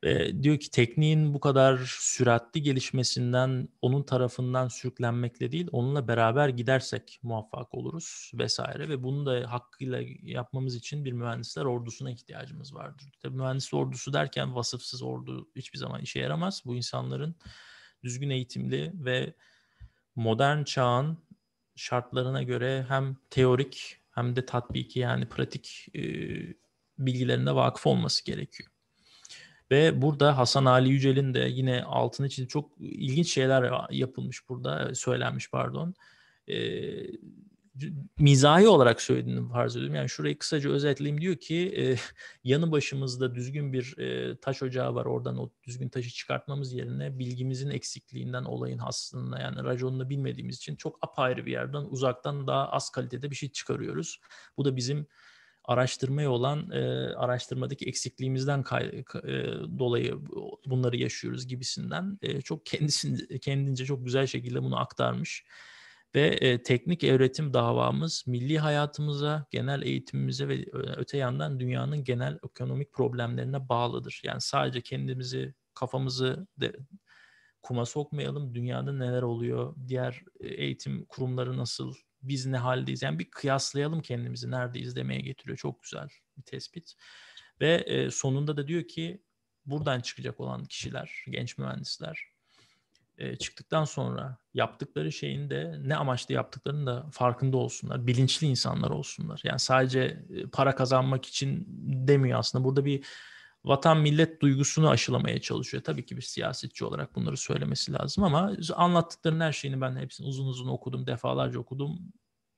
Ve diyor ki tekniğin bu kadar süratli gelişmesinden onun tarafından sürüklenmekle değil onunla beraber gidersek muvaffak oluruz vesaire ve bunu da hakkıyla yapmamız için bir mühendisler ordusuna ihtiyacımız vardır. Tabii mühendis ordusu derken vasıfsız ordu hiçbir zaman işe yaramaz. Bu insanların düzgün eğitimli ve modern çağın şartlarına göre hem teorik hem de tatbiki yani pratik e, bilgilerine vakıf olması gerekiyor. Ve burada Hasan Ali Yücel'in de yine altını çizip çok ilginç şeyler yapılmış burada, söylenmiş pardon. E, mizahi olarak söylediğini farz ediyorum. Yani şurayı kısaca özetleyeyim diyor ki e, yanı başımızda düzgün bir e, taş ocağı var. Oradan o düzgün taşı çıkartmamız yerine bilgimizin eksikliğinden olayın aslında yani raconunu bilmediğimiz için çok apayrı bir yerden uzaktan daha az kalitede bir şey çıkarıyoruz. Bu da bizim araştırmaya olan e, araştırmadaki eksikliğimizden kay, e, dolayı bunları yaşıyoruz gibisinden e, çok kendisi kendince çok güzel şekilde bunu aktarmış ve e, teknik öğretim davamız milli hayatımıza, genel eğitimimize ve e, öte yandan dünyanın genel ekonomik problemlerine bağlıdır. Yani sadece kendimizi, kafamızı de, kuma sokmayalım. Dünyada neler oluyor? Diğer e, eğitim kurumları nasıl? Biz ne haldeyiz? Yani bir kıyaslayalım kendimizi neredeyiz demeye getiriyor. Çok güzel bir tespit. Ve e, sonunda da diyor ki buradan çıkacak olan kişiler, genç mühendisler çıktıktan sonra yaptıkları şeyin de ne amaçla yaptıklarının da farkında olsunlar. Bilinçli insanlar olsunlar. Yani sadece para kazanmak için demiyor aslında. Burada bir vatan millet duygusunu aşılamaya çalışıyor. Tabii ki bir siyasetçi olarak bunları söylemesi lazım ama anlattıklarının her şeyini ben hepsini uzun uzun okudum, defalarca okudum.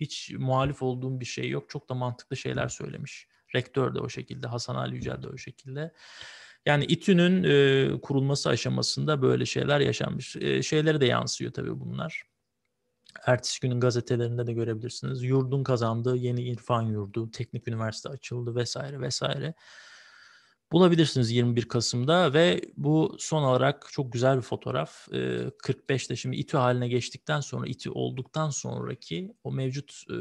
Hiç muhalif olduğum bir şey yok. Çok da mantıklı şeyler söylemiş. Rektör de o şekilde, Hasan Ali Yücel de o şekilde. Yani İTÜ'nün e, kurulması aşamasında böyle şeyler yaşanmış. E, şeyleri de yansıyor tabii bunlar. Ertesi günün gazetelerinde de görebilirsiniz. Yurdun kazandığı yeni irfan yurdu, teknik üniversite açıldı vesaire vesaire. Bulabilirsiniz 21 Kasım'da ve bu son olarak çok güzel bir fotoğraf. E, 45'te şimdi İTÜ haline geçtikten sonra, İTÜ olduktan sonraki o mevcut e,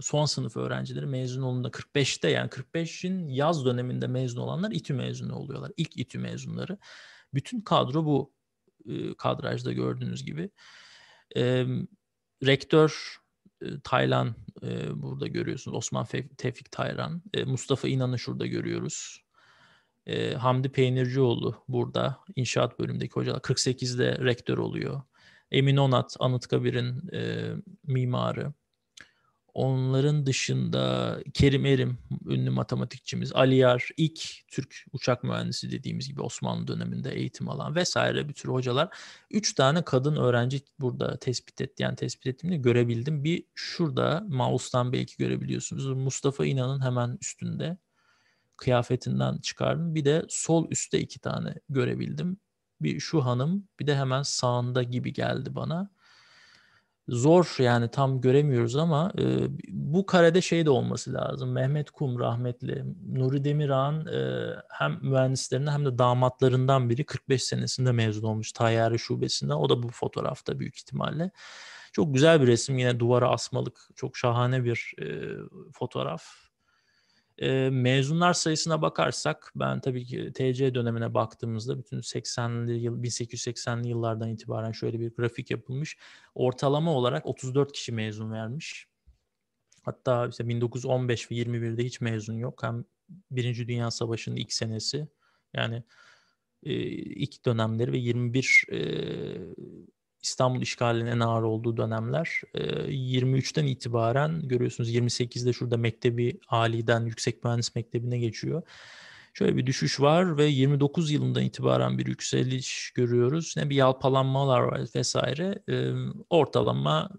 son sınıf öğrencileri mezun olduğunda 45'te yani 45'in yaz döneminde mezun olanlar İTÜ mezunu oluyorlar. İlk İTÜ mezunları. Bütün kadro bu e, kadrajda gördüğünüz gibi. E, rektör e, Taylan burada görüyorsunuz. Osman Tevfik Tayran. Mustafa İnan'ı şurada görüyoruz. Hamdi Peynircioğlu burada inşaat bölümündeki hocalar. 48'de rektör oluyor. Emin Onat Anıtkabir'in e, mimarı. Onların dışında Kerim Erim, ünlü matematikçimiz, Ali Yar, ilk Türk uçak mühendisi dediğimiz gibi Osmanlı döneminde eğitim alan vesaire bir tür hocalar. Üç tane kadın öğrenci burada tespit etti. Yani tespit ettim de görebildim. Bir şurada Maus'tan belki görebiliyorsunuz. Mustafa İnan'ın hemen üstünde kıyafetinden çıkardım. Bir de sol üstte iki tane görebildim. Bir şu hanım bir de hemen sağında gibi geldi bana zor yani tam göremiyoruz ama e, bu karede şey de olması lazım. Mehmet Kum rahmetli, Nuri Demirağ'ın e, hem mühendislerinden hem de damatlarından biri 45 senesinde mezun olmuş Tayyare Şubesi'nden. O da bu fotoğrafta büyük ihtimalle. Çok güzel bir resim yine duvara asmalık çok şahane bir e, fotoğraf e, mezunlar sayısına bakarsak ben tabii ki TC dönemine baktığımızda bütün 80'li yıl 1880'li yıllardan itibaren şöyle bir grafik yapılmış. Ortalama olarak 34 kişi mezun vermiş. Hatta işte 1915 ve 21'de hiç mezun yok. Hem Birinci Dünya Savaşı'nın ilk senesi yani e, ilk dönemleri ve 21 e, İstanbul işgalinin en ağır olduğu dönemler. 23'ten itibaren görüyorsunuz 28'de şurada mektebi aliden yüksek mühendis mektebine geçiyor. Şöyle bir düşüş var ve 29 yılından itibaren bir yükseliş görüyoruz. Ne bir yalpalanmalar var vesaire. Ortalama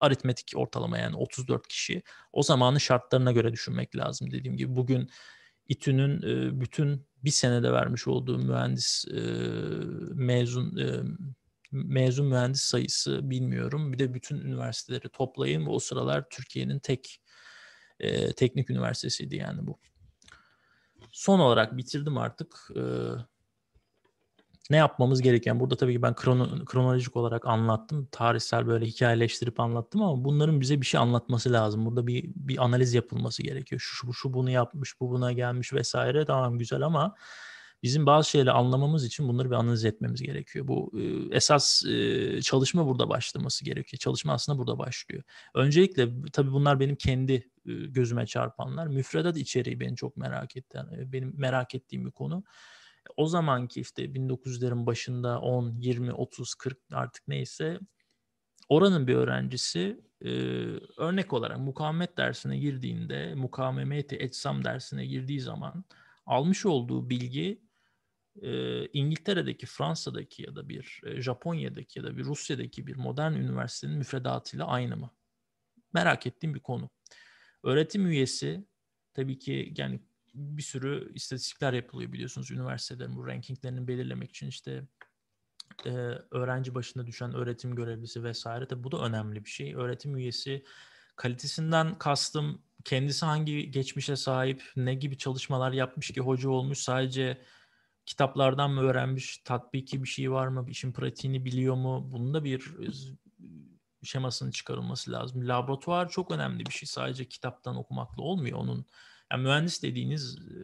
aritmetik ortalama yani 34 kişi. O zamanın şartlarına göre düşünmek lazım dediğim gibi. Bugün İTÜ'nün bütün bir senede vermiş olduğu mühendis mezun mezun mühendis sayısı bilmiyorum. Bir de bütün üniversiteleri toplayın o sıralar Türkiye'nin tek e, teknik üniversitesiydi yani bu. Son olarak bitirdim artık. E, ne yapmamız gereken? Burada tabii ki ben krono, kronolojik olarak anlattım. Tarihsel böyle hikayeleştirip anlattım ama bunların bize bir şey anlatması lazım. Burada bir bir analiz yapılması gerekiyor. Şu şu, şu bunu yapmış, bu buna gelmiş vesaire. Tamam güzel ama Bizim bazı şeyleri anlamamız için bunları bir analiz etmemiz gerekiyor. Bu e, esas e, çalışma burada başlaması gerekiyor. Çalışma aslında burada başlıyor. Öncelikle tabii bunlar benim kendi e, gözüme çarpanlar. Müfredat içeriği beni çok merak etti. Yani benim merak ettiğim bir konu. O zamanki işte 1900'lerin başında 10, 20, 30, 40 artık neyse oranın bir öğrencisi e, örnek olarak mukavemet dersine girdiğinde mukavemeti etsam dersine girdiği zaman almış olduğu bilgi e, İngiltere'deki, Fransa'daki ya da bir e, Japonya'daki ya da bir Rusya'daki bir modern üniversitenin müfredatıyla aynı mı? Merak ettiğim bir konu. Öğretim üyesi tabii ki yani bir sürü istatistikler yapılıyor biliyorsunuz üniversitelerin bu rankinglerini belirlemek için işte e, öğrenci başında düşen öğretim görevlisi vesaire de bu da önemli bir şey. Öğretim üyesi kalitesinden kastım kendisi hangi geçmişe sahip, ne gibi çalışmalar yapmış ki hoca olmuş sadece kitaplardan mı öğrenmiş, tatbiki bir şey var mı, işin pratiğini biliyor mu? Bunun da bir e, şemasının çıkarılması lazım. Laboratuvar çok önemli bir şey. Sadece kitaptan okumakla olmuyor. Onun yani mühendis dediğiniz e,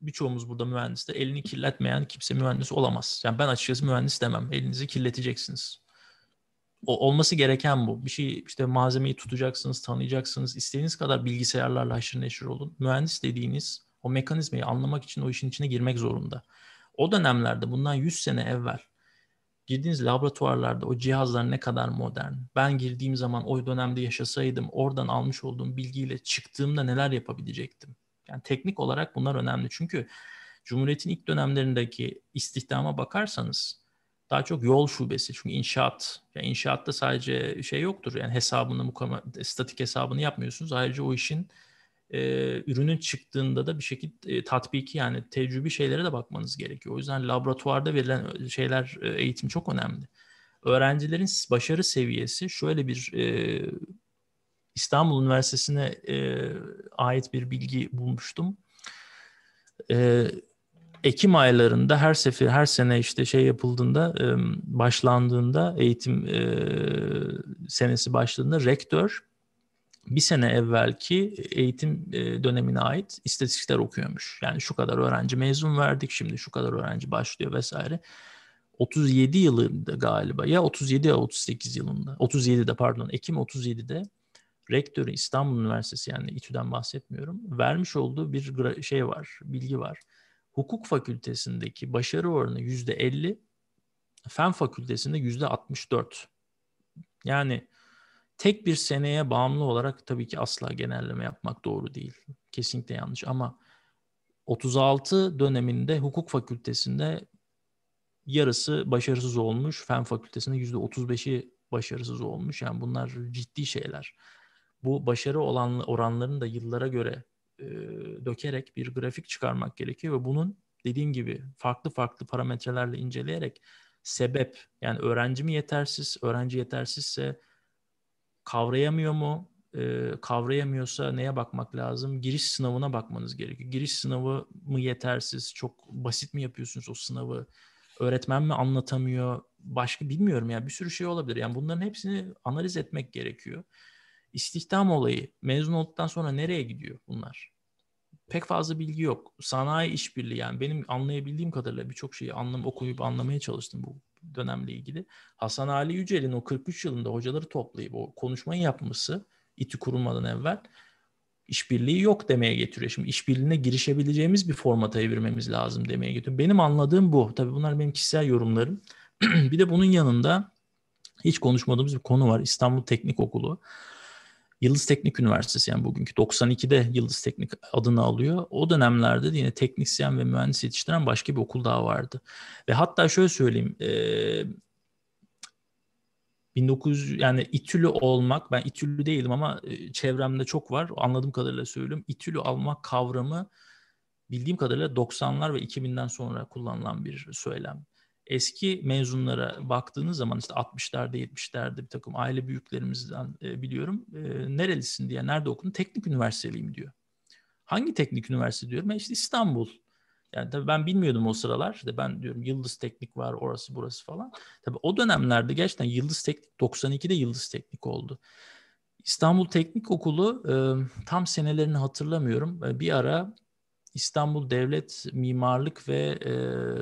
birçoğumuz burada mühendis de elini kirletmeyen kimse mühendis olamaz. Yani ben açıkçası mühendis demem. Elinizi kirleteceksiniz. O, olması gereken bu. Bir şey işte malzemeyi tutacaksınız, tanıyacaksınız. İstediğiniz kadar bilgisayarlarla haşır neşir olun. Mühendis dediğiniz o mekanizmayı anlamak için o işin içine girmek zorunda. O dönemlerde bundan 100 sene evvel girdiğiniz laboratuvarlarda o cihazlar ne kadar modern. Ben girdiğim zaman o dönemde yaşasaydım oradan almış olduğum bilgiyle çıktığımda neler yapabilecektim. Yani teknik olarak bunlar önemli. Çünkü Cumhuriyet'in ilk dönemlerindeki istihdama bakarsanız daha çok yol şubesi çünkü inşaat. Yani inşaatta sadece şey yoktur yani hesabını, statik hesabını yapmıyorsunuz. Ayrıca o işin e, ürünün çıktığında da bir şekilde tatbiki yani tecrübi şeylere de bakmanız gerekiyor. O yüzden laboratuvarda verilen e, şeyler e, eğitim çok önemli. Öğrencilerin başarı seviyesi şöyle bir e, İstanbul Üniversitesi'ne e, ait bir bilgi bulmuştum. E, Ekim aylarında her sefer her sene işte şey yapıldığında e, başlandığında eğitim e, senesi başladığında rektör bir sene evvelki eğitim e, dönemine ait istatistikler okuyormuş. Yani şu kadar öğrenci mezun verdik, şimdi şu kadar öğrenci başlıyor vesaire. 37 yılında galiba ya 37 ya 38 yılında. 37'de pardon Ekim 37'de rektörü İstanbul Üniversitesi yani İTÜ'den bahsetmiyorum. Vermiş olduğu bir şey var, bilgi var. Hukuk fakültesindeki başarı oranı %50, fen fakültesinde %64. Yani tek bir seneye bağımlı olarak tabii ki asla genelleme yapmak doğru değil. Kesinlikle yanlış ama 36 döneminde hukuk fakültesinde yarısı başarısız olmuş, fen fakültesinde yüzde %35'i başarısız olmuş. Yani bunlar ciddi şeyler. Bu başarı olan oranlarını da yıllara göre e, dökerek bir grafik çıkarmak gerekiyor ve bunun dediğim gibi farklı farklı parametrelerle inceleyerek sebep yani öğrenci mi yetersiz, öğrenci yetersizse kavrayamıyor mu? E, kavrayamıyorsa neye bakmak lazım? Giriş sınavına bakmanız gerekiyor. Giriş sınavı mı yetersiz? Çok basit mi yapıyorsunuz o sınavı? Öğretmen mi anlatamıyor? Başka bilmiyorum ya bir sürü şey olabilir. Yani bunların hepsini analiz etmek gerekiyor. İstihdam olayı mezun olduktan sonra nereye gidiyor bunlar? Pek fazla bilgi yok. Sanayi işbirliği yani benim anlayabildiğim kadarıyla birçok şeyi anlam okuyup anlamaya çalıştım bu dönemle ilgili Hasan Ali Yücel'in o 43 yılında hocaları toplayıp o konuşmayı yapması İTÜ kurulmadan evvel işbirliği yok demeye getiriyor. Şimdi işbirliğine girişebileceğimiz bir formata evirmemiz lazım demeye getiriyor. Benim anladığım bu. Tabii bunlar benim kişisel yorumlarım. bir de bunun yanında hiç konuşmadığımız bir konu var. İstanbul Teknik Okulu. Yıldız Teknik Üniversitesi yani bugünkü 92'de Yıldız Teknik adını alıyor. O dönemlerde de yine teknisyen ve mühendis yetiştiren başka bir okul daha vardı. Ve hatta şöyle söyleyeyim e, 1900 yani İTÜ'lü olmak ben İTÜ'lü değilim ama e, çevremde çok var anladığım kadarıyla söylüyorum. İTÜ'lü almak kavramı bildiğim kadarıyla 90'lar ve 2000'den sonra kullanılan bir söylem eski mezunlara baktığınız zaman işte 60'larda 70'lerde bir takım aile büyüklerimizden e, biliyorum e, nerelisin diye nerede okudun teknik üniversiteliyim diyor. Hangi teknik üniversite diyorum? E işte İstanbul. Yani tabii ben bilmiyordum o sıralar. İşte ben diyorum Yıldız Teknik var orası burası falan. Tabii o dönemlerde gerçekten Yıldız Teknik 92'de Yıldız Teknik oldu. İstanbul Teknik Okulu e, tam senelerini hatırlamıyorum. E, bir ara İstanbul Devlet Mimarlık ve e,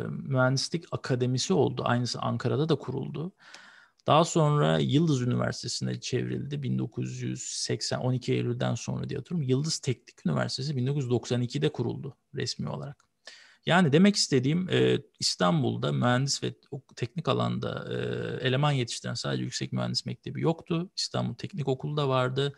Mühendislik Akademisi oldu. Aynısı Ankara'da da kuruldu. Daha sonra Yıldız Üniversitesi'ne çevrildi 1980 12 Eylül'den sonra diye hatırlıyorum. Yıldız Teknik Üniversitesi 1992'de kuruldu resmi olarak. Yani demek istediğim e, İstanbul'da mühendis ve teknik alanda e, eleman yetiştiren sadece yüksek mühendis mektebi yoktu. İstanbul Teknik Okulu da vardı.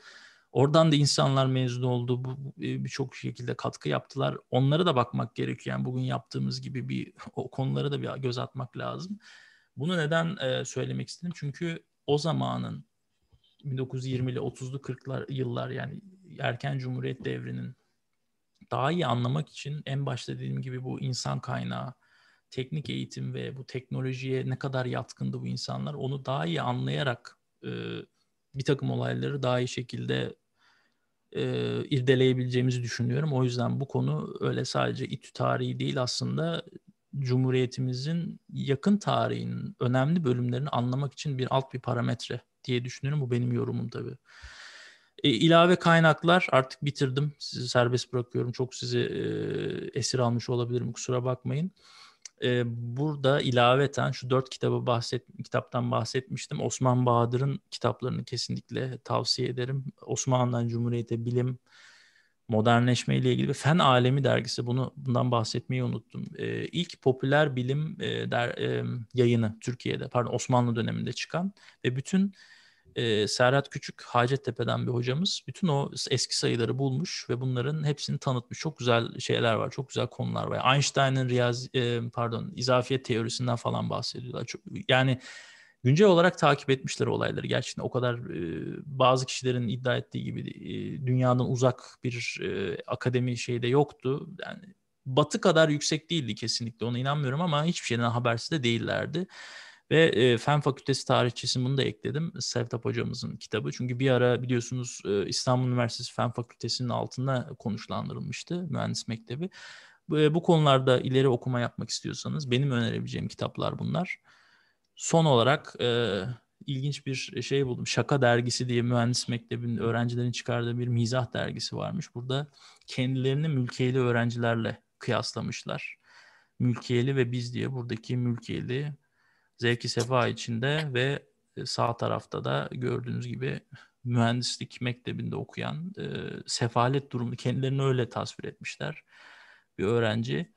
Oradan da insanlar mezun oldu. Bu e, birçok şekilde katkı yaptılar. Onlara da bakmak gerekiyor. Yani bugün yaptığımız gibi bir o konulara da bir göz atmak lazım. Bunu neden e, söylemek istedim? Çünkü o zamanın 1920'li 30'lu 40'lar yıllar yani erken cumhuriyet devrinin daha iyi anlamak için en başta dediğim gibi bu insan kaynağı, teknik eğitim ve bu teknolojiye ne kadar yatkındı bu insanlar onu daha iyi anlayarak e, bir takım olayları daha iyi şekilde e, irdeleyebileceğimizi düşünüyorum. O yüzden bu konu öyle sadece İTÜ tarihi değil aslında Cumhuriyetimizin yakın tarihinin önemli bölümlerini anlamak için bir alt bir parametre diye düşünüyorum. Bu benim yorumum tabii. E, ilave kaynaklar artık bitirdim. Sizi serbest bırakıyorum. Çok sizi e, esir almış olabilirim. Kusura bakmayın e, burada ilaveten şu dört kitabı bahset, kitaptan bahsetmiştim. Osman Bahadır'ın kitaplarını kesinlikle tavsiye ederim. Osmanlı'dan Cumhuriyete Bilim, Modernleşme ile ilgili bir Fen Alemi dergisi bunu bundan bahsetmeyi unuttum. E, ilk popüler bilim e, der, e, yayını Türkiye'de pardon Osmanlı döneminde çıkan ve bütün e, Serhat Küçük Hacettepe'den bir hocamız bütün o eski sayıları bulmuş ve bunların hepsini tanıtmış. Çok güzel şeyler var, çok güzel konular var. Einstein'ın riyaz e, pardon izafiyet teorisinden falan bahsediyorlar. Çok, yani güncel olarak takip etmişler olayları. Gerçekten o kadar e, bazı kişilerin iddia ettiği gibi e, dünyadan uzak bir e, akademi şeyde yoktu. Yani Batı kadar yüksek değildi kesinlikle ona inanmıyorum ama hiçbir şeyden habersiz de değillerdi. Ve e, Fen Fakültesi tarihçesi bunu da ekledim. Sevtap hocamızın kitabı. Çünkü bir ara biliyorsunuz e, İstanbul Üniversitesi Fen Fakültesi'nin altında konuşlandırılmıştı mühendis mektebi. Bu, bu konularda ileri okuma yapmak istiyorsanız benim önerebileceğim kitaplar bunlar. Son olarak e, ilginç bir şey buldum. Şaka dergisi diye mühendis mektebinin öğrencilerin çıkardığı bir mizah dergisi varmış. Burada kendilerini mülkiyeli öğrencilerle kıyaslamışlar. Mülkiyeli ve biz diye buradaki mülkiyeli zevki sefa içinde ve e, sağ tarafta da gördüğünüz gibi mühendislik mektebinde okuyan e, sefalet durumu kendilerini öyle tasvir etmişler bir öğrenci.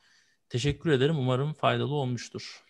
Teşekkür ederim. Umarım faydalı olmuştur.